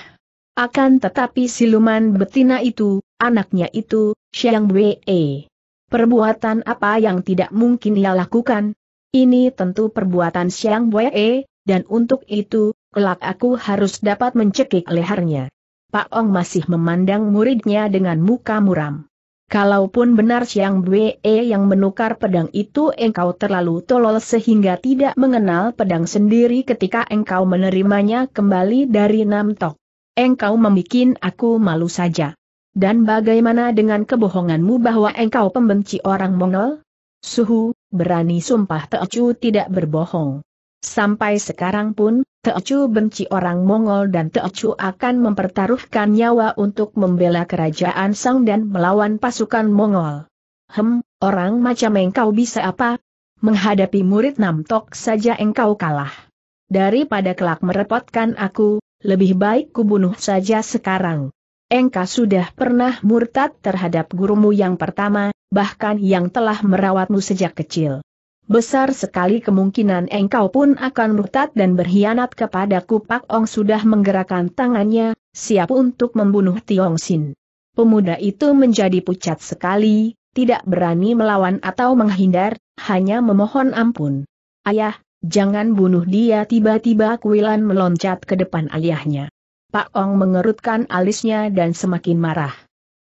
Akan tetapi siluman betina itu, anaknya itu, Xiang Wei. Perbuatan apa yang tidak mungkin ia lakukan? Ini tentu perbuatan Xiang Wei, dan untuk itu, kelak aku harus dapat mencekik lehernya. Pak Ong masih memandang muridnya dengan muka muram. Kalaupun benar Xiang Wei yang menukar pedang itu engkau terlalu tolol sehingga tidak mengenal pedang sendiri ketika engkau menerimanya kembali dari Nam Tok engkau memikin aku malu saja. Dan bagaimana dengan kebohonganmu bahwa engkau pembenci orang Mongol? Suhu, berani sumpah Teocu tidak berbohong. Sampai sekarang pun, Teocu benci orang Mongol dan Teocu akan mempertaruhkan nyawa untuk membela kerajaan Sang dan melawan pasukan Mongol. Hem, orang macam engkau bisa apa? Menghadapi murid Namtok saja engkau kalah. Daripada kelak merepotkan aku, lebih baik kubunuh saja sekarang. Engkau sudah pernah murtad terhadap gurumu yang pertama, bahkan yang telah merawatmu sejak kecil. Besar sekali kemungkinan engkau pun akan murtad dan berkhianat kepadaku Pak Ong sudah menggerakkan tangannya, siap untuk membunuh Tiong Sin. Pemuda itu menjadi pucat sekali, tidak berani melawan atau menghindar, hanya memohon ampun. Ayah, Jangan bunuh dia tiba-tiba Kuilan meloncat ke depan ayahnya. Pak Ong mengerutkan alisnya dan semakin marah.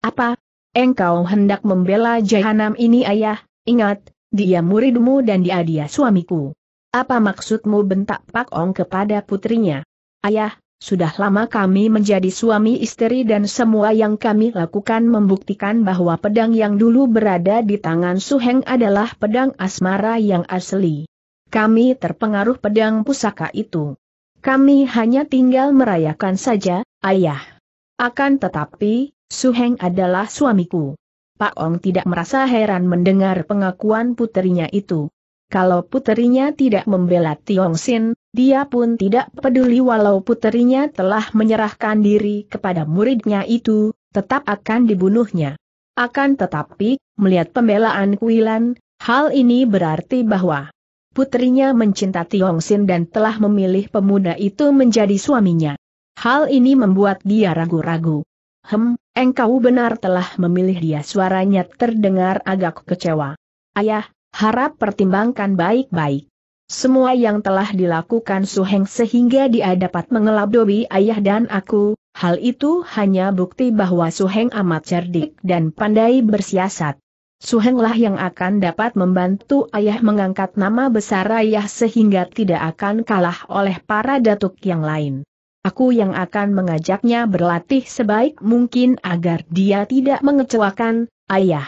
Apa? Engkau hendak membela jahanam ini ayah, ingat, dia muridmu dan dia dia suamiku. Apa maksudmu bentak Pak Ong kepada putrinya? Ayah, sudah lama kami menjadi suami istri dan semua yang kami lakukan membuktikan bahwa pedang yang dulu berada di tangan Suheng adalah pedang asmara yang asli. Kami terpengaruh pedang pusaka itu. Kami hanya tinggal merayakan saja, ayah. Akan tetapi, Su Heng adalah suamiku. Pak Ong tidak merasa heran mendengar pengakuan puterinya itu. Kalau puterinya tidak membela Tiong Sin, dia pun tidak peduli walau puterinya telah menyerahkan diri kepada muridnya itu, tetap akan dibunuhnya. Akan tetapi, melihat pembelaan Kuilan, hal ini berarti bahwa putrinya mencinta Tiong Sin dan telah memilih pemuda itu menjadi suaminya. Hal ini membuat dia ragu-ragu. Hem, engkau benar telah memilih dia suaranya terdengar agak kecewa. Ayah, harap pertimbangkan baik-baik. Semua yang telah dilakukan Su Heng sehingga dia dapat mengelabui ayah dan aku, hal itu hanya bukti bahwa Su Heng amat cerdik dan pandai bersiasat. Suhenglah yang akan dapat membantu ayah mengangkat nama besar ayah sehingga tidak akan kalah oleh para datuk yang lain. Aku yang akan mengajaknya berlatih sebaik mungkin agar dia tidak mengecewakan, ayah.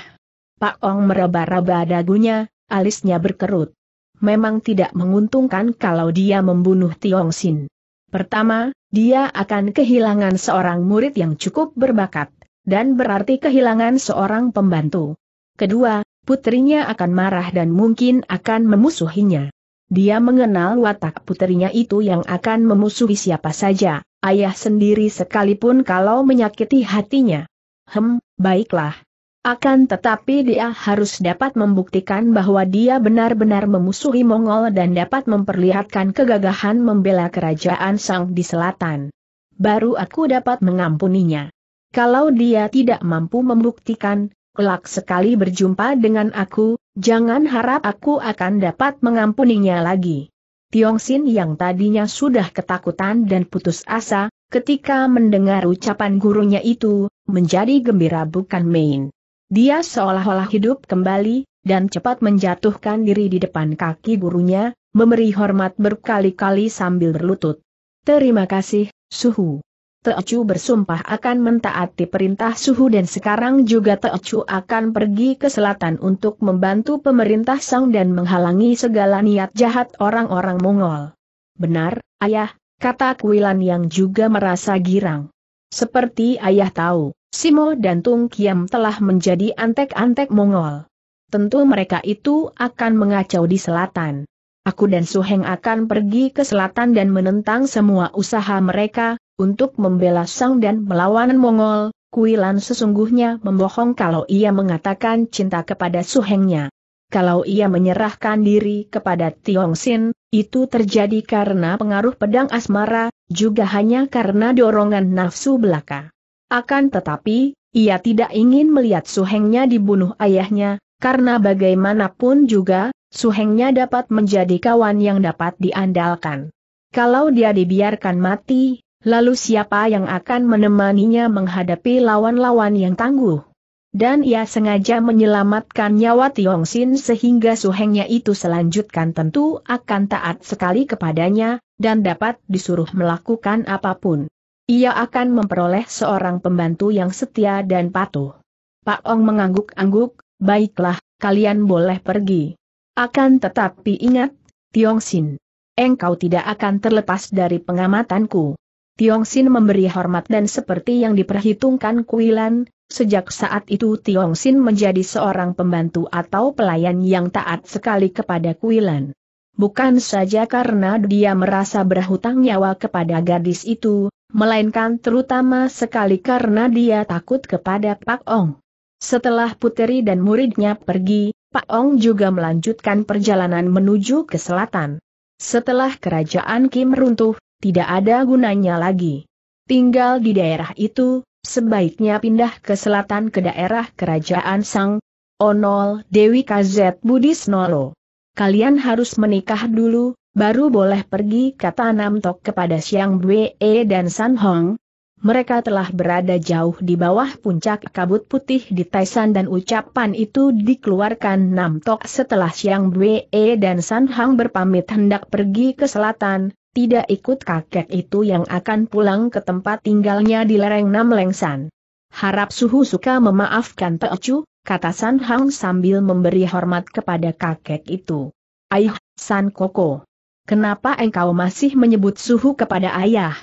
Pak Ong meraba-raba dagunya, alisnya berkerut. Memang tidak menguntungkan kalau dia membunuh Tiong Sin. Pertama, dia akan kehilangan seorang murid yang cukup berbakat, dan berarti kehilangan seorang pembantu kedua, putrinya akan marah dan mungkin akan memusuhinya. Dia mengenal watak putrinya itu yang akan memusuhi siapa saja, ayah sendiri sekalipun kalau menyakiti hatinya. Hem, baiklah. Akan tetapi dia harus dapat membuktikan bahwa dia benar-benar memusuhi Mongol dan dapat memperlihatkan kegagahan membela kerajaan Sang di selatan. Baru aku dapat mengampuninya. Kalau dia tidak mampu membuktikan, kelak sekali berjumpa dengan aku, jangan harap aku akan dapat mengampuninya lagi. Tiong Sin yang tadinya sudah ketakutan dan putus asa, ketika mendengar ucapan gurunya itu, menjadi gembira bukan main. Dia seolah-olah hidup kembali, dan cepat menjatuhkan diri di depan kaki gurunya, memberi hormat berkali-kali sambil berlutut. Terima kasih, Suhu. Teocu bersumpah akan mentaati perintah suhu dan sekarang juga Teocu akan pergi ke selatan untuk membantu pemerintah Sang dan menghalangi segala niat jahat orang-orang Mongol. Benar, ayah, kata Kuilan yang juga merasa girang. Seperti ayah tahu, Simo dan Tung Kiam telah menjadi antek-antek Mongol. Tentu mereka itu akan mengacau di selatan. Aku dan Suheng akan pergi ke selatan dan menentang semua usaha mereka, untuk membela Sang dan melawan Mongol, Kuilan sesungguhnya membohong kalau ia mengatakan cinta kepada suhengnya. Kalau ia menyerahkan diri kepada Sin, itu terjadi karena pengaruh pedang asmara, juga hanya karena dorongan nafsu belaka. Akan tetapi, ia tidak ingin melihat suhengnya dibunuh ayahnya, karena bagaimanapun juga, suhengnya dapat menjadi kawan yang dapat diandalkan. Kalau dia dibiarkan mati, Lalu siapa yang akan menemaninya menghadapi lawan-lawan yang tangguh? Dan ia sengaja menyelamatkan nyawa Tiong Sin sehingga suhengnya itu selanjutkan tentu akan taat sekali kepadanya, dan dapat disuruh melakukan apapun. Ia akan memperoleh seorang pembantu yang setia dan patuh. Pak Ong mengangguk-angguk, baiklah, kalian boleh pergi. Akan tetapi ingat, Tiong Sin, engkau tidak akan terlepas dari pengamatanku. Tiong Sin memberi hormat dan seperti yang diperhitungkan Kuilan, sejak saat itu Tiong Sin menjadi seorang pembantu atau pelayan yang taat sekali kepada Kuilan. Bukan saja karena dia merasa berhutang nyawa kepada gadis itu, melainkan terutama sekali karena dia takut kepada Pak Ong. Setelah puteri dan muridnya pergi, Pak Ong juga melanjutkan perjalanan menuju ke selatan. Setelah kerajaan Kim runtuh, tidak ada gunanya lagi. Tinggal di daerah itu, sebaiknya pindah ke selatan ke daerah kerajaan Sang, Onol Dewi KZ Budis Nolo. Kalian harus menikah dulu, baru boleh pergi kata Namtok kepada Siang Bwe dan San Hong. Mereka telah berada jauh di bawah puncak kabut putih di Taisan dan ucapan itu dikeluarkan Namtok setelah Siang Bwe dan San Hong berpamit hendak pergi ke selatan, tidak ikut kakek itu yang akan pulang ke tempat tinggalnya di lereng Namlengsan. Harap suhu suka memaafkan Teocu, kata San Hang sambil memberi hormat kepada kakek itu. Ayah San Koko. Kenapa engkau masih menyebut suhu kepada ayah?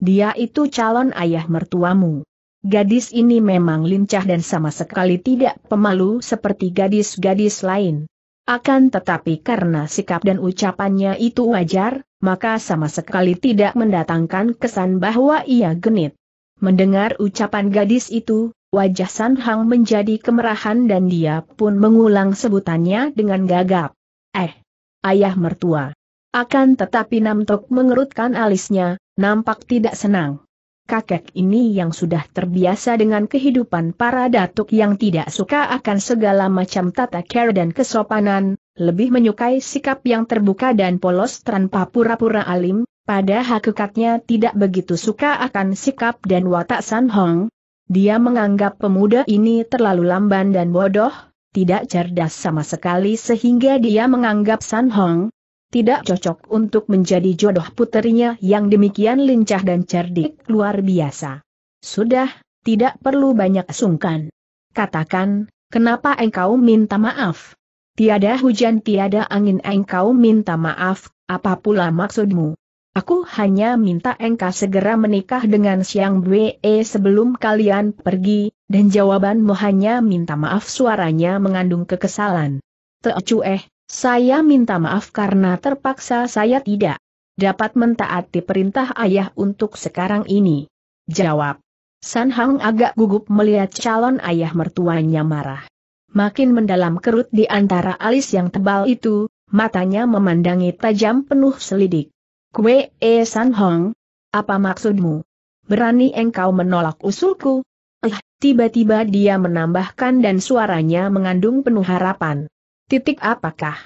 Dia itu calon ayah mertuamu. Gadis ini memang lincah dan sama sekali tidak pemalu seperti gadis-gadis lain. Akan tetapi karena sikap dan ucapannya itu wajar, maka sama sekali tidak mendatangkan kesan bahwa ia genit. Mendengar ucapan gadis itu, wajah San Hang menjadi kemerahan dan dia pun mengulang sebutannya dengan gagap. Eh, ayah mertua. Akan tetapi Namtok mengerutkan alisnya, nampak tidak senang kakek ini yang sudah terbiasa dengan kehidupan para datuk yang tidak suka akan segala macam tata cara dan kesopanan, lebih menyukai sikap yang terbuka dan polos tanpa pura-pura alim, pada hakikatnya tidak begitu suka akan sikap dan watak San Hong. Dia menganggap pemuda ini terlalu lamban dan bodoh, tidak cerdas sama sekali sehingga dia menganggap San Hong tidak cocok untuk menjadi jodoh puterinya yang demikian lincah dan cerdik luar biasa. Sudah, tidak perlu banyak sungkan. Katakan, kenapa engkau minta maaf? Tiada hujan tiada angin engkau minta maaf, apa pula maksudmu? Aku hanya minta engkau segera menikah dengan Siang Bwe eh, sebelum kalian pergi, dan jawabanmu hanya minta maaf suaranya mengandung kekesalan. Teocu eh, saya minta maaf karena terpaksa saya tidak dapat mentaati perintah ayah untuk sekarang ini. Jawab. San Hang agak gugup melihat calon ayah mertuanya marah makin mendalam kerut di antara alis yang tebal itu, matanya memandangi tajam penuh selidik. Kue E San Hong, apa maksudmu? Berani engkau menolak usulku? Eh, tiba-tiba dia menambahkan dan suaranya mengandung penuh harapan. Titik apakah?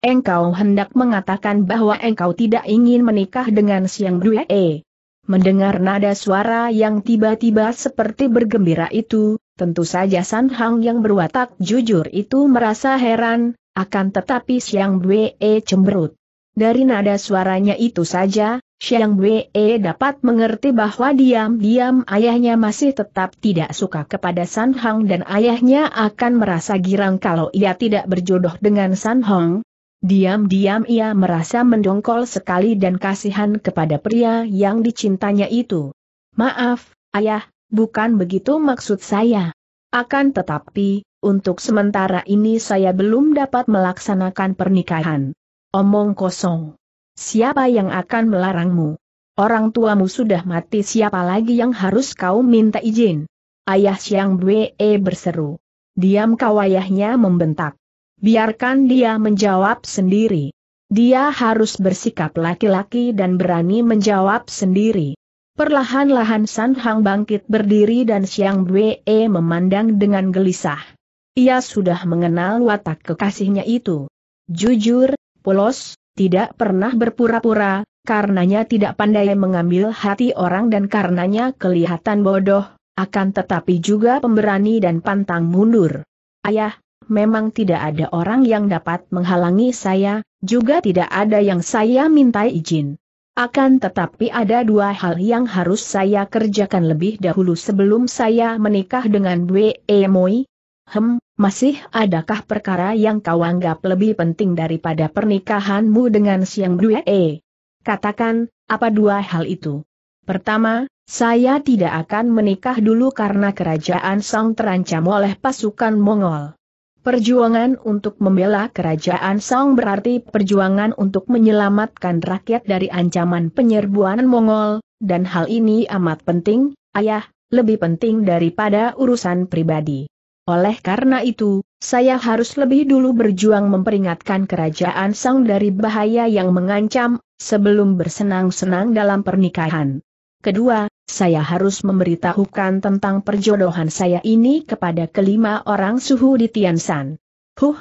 Engkau hendak mengatakan bahwa engkau tidak ingin menikah dengan Siang Due. Eh? Mendengar nada suara yang tiba-tiba seperti bergembira itu, Tentu saja San Hang yang berwatak jujur itu merasa heran, akan tetapi Siang Bwe cemberut. Dari nada suaranya itu saja, Siang Bwe dapat mengerti bahwa diam-diam ayahnya masih tetap tidak suka kepada San Hang dan ayahnya akan merasa girang kalau ia tidak berjodoh dengan San Hang. Diam-diam ia merasa mendongkol sekali dan kasihan kepada pria yang dicintanya itu. Maaf, ayah, bukan begitu maksud saya. Akan tetapi, untuk sementara ini saya belum dapat melaksanakan pernikahan. Omong kosong. Siapa yang akan melarangmu? Orang tuamu sudah mati siapa lagi yang harus kau minta izin? Ayah Siang Bwe berseru. Diam kau ayahnya membentak. Biarkan dia menjawab sendiri. Dia harus bersikap laki-laki dan berani menjawab sendiri. Perlahan-lahan San Hang bangkit berdiri dan Siang Bwe memandang dengan gelisah. Ia sudah mengenal watak kekasihnya itu. Jujur, polos, tidak pernah berpura-pura, karenanya tidak pandai mengambil hati orang dan karenanya kelihatan bodoh, akan tetapi juga pemberani dan pantang mundur. Ayah, memang tidak ada orang yang dapat menghalangi saya, juga tidak ada yang saya mintai izin. Akan tetapi ada dua hal yang harus saya kerjakan lebih dahulu sebelum saya menikah dengan Bwe e Moi. Hem, masih adakah perkara yang kau anggap lebih penting daripada pernikahanmu dengan Siang Bwe? E? Katakan, apa dua hal itu? Pertama, saya tidak akan menikah dulu karena kerajaan Song terancam oleh pasukan Mongol. Perjuangan untuk membela kerajaan Song berarti perjuangan untuk menyelamatkan rakyat dari ancaman penyerbuan Mongol, dan hal ini amat penting, ayah, lebih penting daripada urusan pribadi. Oleh karena itu, saya harus lebih dulu berjuang memperingatkan kerajaan Song dari bahaya yang mengancam, sebelum bersenang-senang dalam pernikahan. Kedua, saya harus memberitahukan tentang perjodohan saya ini kepada kelima orang suhu di Tiansan. Huh,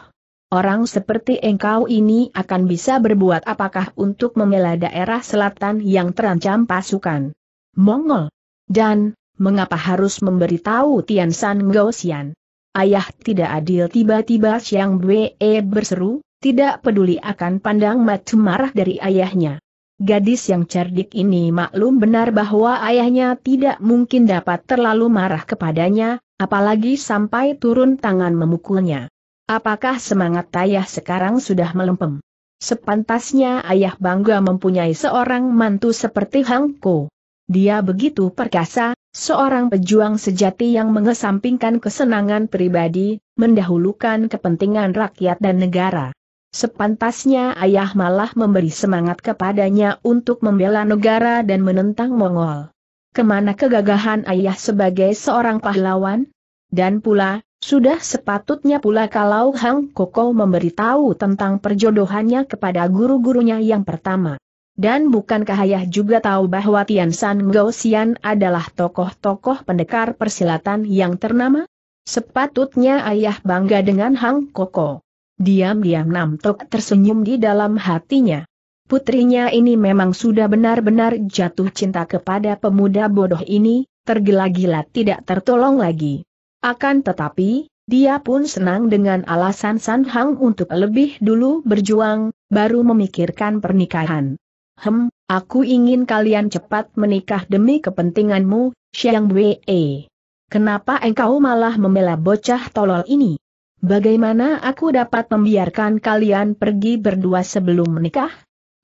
orang seperti engkau ini akan bisa berbuat apakah untuk membela daerah selatan yang terancam pasukan Mongol? Dan, mengapa harus memberitahu Tiansan Ngosian? Ayah tidak adil tiba-tiba siang Bwe berseru, tidak peduli akan pandang mata marah dari ayahnya. Gadis yang cerdik ini maklum benar bahwa ayahnya tidak mungkin dapat terlalu marah kepadanya, apalagi sampai turun tangan memukulnya. Apakah semangat ayah sekarang sudah melempem? Sepantasnya ayah bangga mempunyai seorang mantu seperti Hang Ko. Dia begitu perkasa, seorang pejuang sejati yang mengesampingkan kesenangan pribadi, mendahulukan kepentingan rakyat dan negara. Sepantasnya ayah malah memberi semangat kepadanya untuk membela negara dan menentang Mongol. Kemana kegagahan ayah sebagai seorang pahlawan? Dan pula, sudah sepatutnya pula kalau Hang Koko memberitahu tentang perjodohannya kepada guru-gurunya yang pertama. Dan bukankah ayah juga tahu bahwa Tian San Xian adalah tokoh-tokoh pendekar persilatan yang ternama? Sepatutnya ayah bangga dengan Hang Koko. Diam-diam Nam Tok tersenyum di dalam hatinya. Putrinya ini memang sudah benar-benar jatuh cinta kepada pemuda bodoh ini, tergila-gila tidak tertolong lagi. Akan tetapi, dia pun senang dengan alasan San Hang untuk lebih dulu berjuang, baru memikirkan pernikahan. Hem, aku ingin kalian cepat menikah demi kepentinganmu, Xiang Wei. Kenapa engkau malah membela bocah tolol ini? bagaimana aku dapat membiarkan kalian pergi berdua sebelum menikah?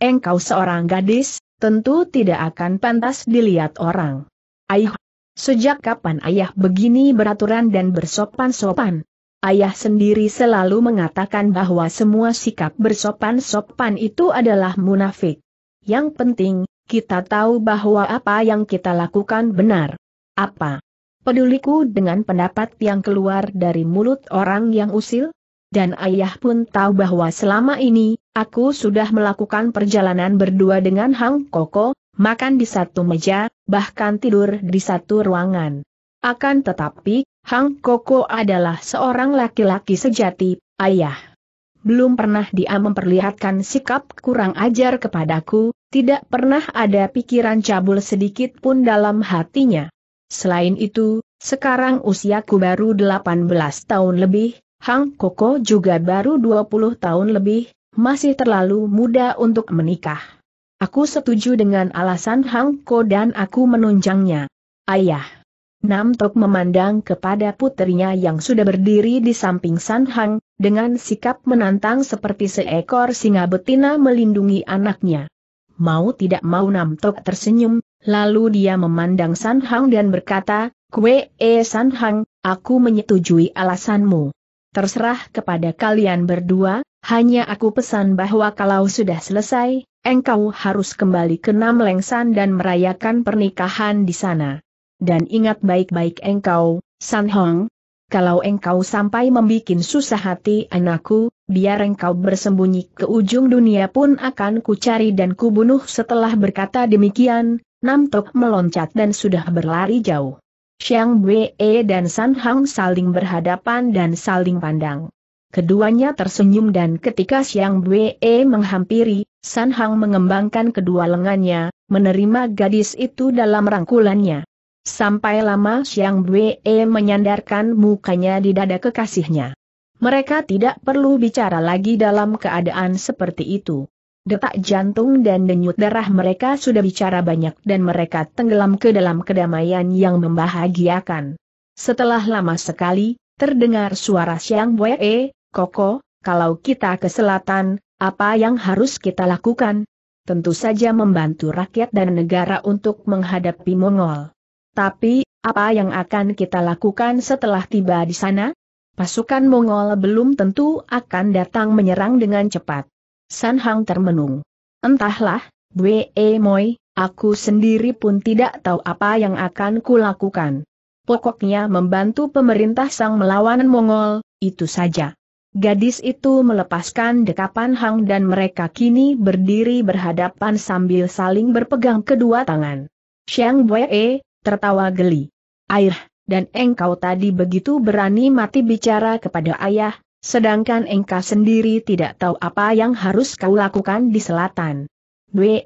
Engkau seorang gadis, tentu tidak akan pantas dilihat orang. Ayah, sejak kapan ayah begini beraturan dan bersopan-sopan? Ayah sendiri selalu mengatakan bahwa semua sikap bersopan-sopan itu adalah munafik. Yang penting, kita tahu bahwa apa yang kita lakukan benar. Apa Peduliku dengan pendapat yang keluar dari mulut orang yang usil? Dan ayah pun tahu bahwa selama ini, aku sudah melakukan perjalanan berdua dengan Hang Koko, makan di satu meja, bahkan tidur di satu ruangan. Akan tetapi, Hang Koko adalah seorang laki-laki sejati, ayah belum pernah dia memperlihatkan sikap kurang ajar kepadaku, tidak pernah ada pikiran cabul sedikit pun dalam hatinya. Selain itu, sekarang usiaku baru 18 tahun lebih, Hang Koko juga baru 20 tahun lebih, masih terlalu muda untuk menikah. Aku setuju dengan alasan Hang Ko dan aku menunjangnya. Ayah. Nam Tok memandang kepada putrinya yang sudah berdiri di samping San Hang, dengan sikap menantang seperti seekor singa betina melindungi anaknya. Mau tidak mau Nam Tok tersenyum, Lalu dia memandang San Hang dan berkata, Kue E San Hang, aku menyetujui alasanmu. Terserah kepada kalian berdua, hanya aku pesan bahwa kalau sudah selesai, engkau harus kembali ke Nam Leng San dan merayakan pernikahan di sana. Dan ingat baik-baik engkau, San Hong, kalau engkau sampai membuat susah hati anakku, biar engkau bersembunyi ke ujung dunia pun akan kucari dan kubunuh setelah berkata demikian, Namtok meloncat dan sudah berlari jauh. Xiang Wei dan San Hang saling berhadapan dan saling pandang. Keduanya tersenyum dan ketika Xiang Wei menghampiri, San Hang mengembangkan kedua lengannya, menerima gadis itu dalam rangkulannya. Sampai lama Xiang Wei menyandarkan mukanya di dada kekasihnya. Mereka tidak perlu bicara lagi dalam keadaan seperti itu. Detak jantung dan denyut darah mereka sudah bicara banyak dan mereka tenggelam ke dalam kedamaian yang membahagiakan. Setelah lama sekali, terdengar suara siang boye, eh, Koko, kalau kita ke selatan, apa yang harus kita lakukan? Tentu saja membantu rakyat dan negara untuk menghadapi Mongol. Tapi, apa yang akan kita lakukan setelah tiba di sana? Pasukan Mongol belum tentu akan datang menyerang dengan cepat. San Hang termenung. Entahlah, Bwe Moi, aku sendiri pun tidak tahu apa yang akan kulakukan. Pokoknya membantu pemerintah sang melawan Mongol, itu saja. Gadis itu melepaskan dekapan Hang dan mereka kini berdiri berhadapan sambil saling berpegang kedua tangan. Xiang Bwe, e, tertawa geli. Air, dan engkau tadi begitu berani mati bicara kepada ayah, Sedangkan engkau sendiri tidak tahu apa yang harus kau lakukan di selatan.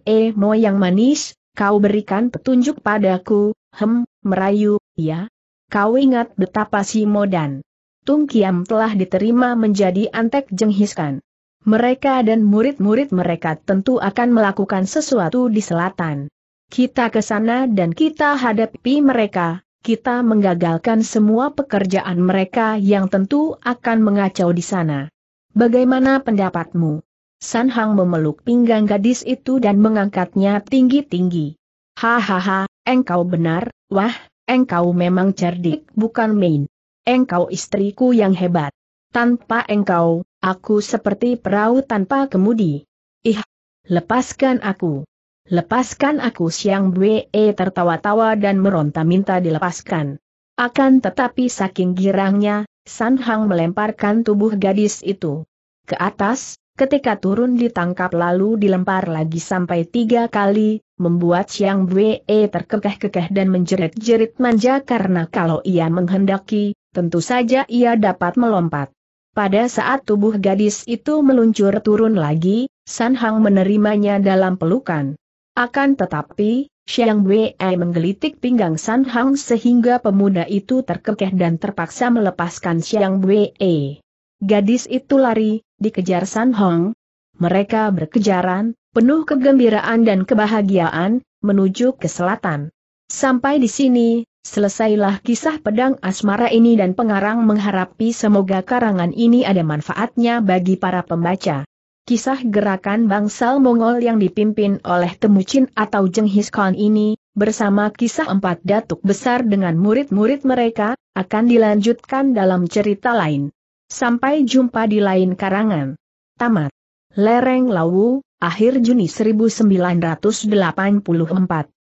e Mo yang manis, kau berikan petunjuk padaku, hem, merayu, ya. Kau ingat betapa si Modan. Tung Kiam telah diterima menjadi antek jenghiskan. Mereka dan murid-murid mereka tentu akan melakukan sesuatu di selatan. Kita ke sana dan kita hadapi mereka, kita menggagalkan semua pekerjaan mereka yang tentu akan mengacau di sana. Bagaimana pendapatmu? San Hang memeluk pinggang gadis itu dan mengangkatnya tinggi-tinggi. Hahaha, engkau benar, wah, engkau memang cerdik bukan main. Engkau istriku yang hebat. Tanpa engkau, aku seperti perahu tanpa kemudi. Ih, lepaskan aku. Lepaskan aku Siang Bwe e tertawa-tawa dan meronta minta dilepaskan. Akan tetapi saking girangnya, San Hang melemparkan tubuh gadis itu ke atas, ketika turun ditangkap lalu dilempar lagi sampai tiga kali, membuat Siang Bwe e terkekeh-kekeh dan menjerit-jerit manja karena kalau ia menghendaki, tentu saja ia dapat melompat. Pada saat tubuh gadis itu meluncur turun lagi, San Hang menerimanya dalam pelukan. Akan tetapi, Xiang Wei menggelitik pinggang San Hang sehingga pemuda itu terkekeh dan terpaksa melepaskan Xiang Wei. Gadis itu lari, dikejar San Hong. Mereka berkejaran, penuh kegembiraan dan kebahagiaan, menuju ke selatan. Sampai di sini, selesailah kisah pedang asmara ini dan pengarang mengharapi semoga karangan ini ada manfaatnya bagi para pembaca. Kisah gerakan bangsal Mongol yang dipimpin oleh Temucin atau Jenghis Khan ini, bersama kisah empat datuk besar dengan murid-murid mereka, akan dilanjutkan dalam cerita lain. Sampai jumpa di lain karangan. Tamat. Lereng Lawu, akhir Juni 1984.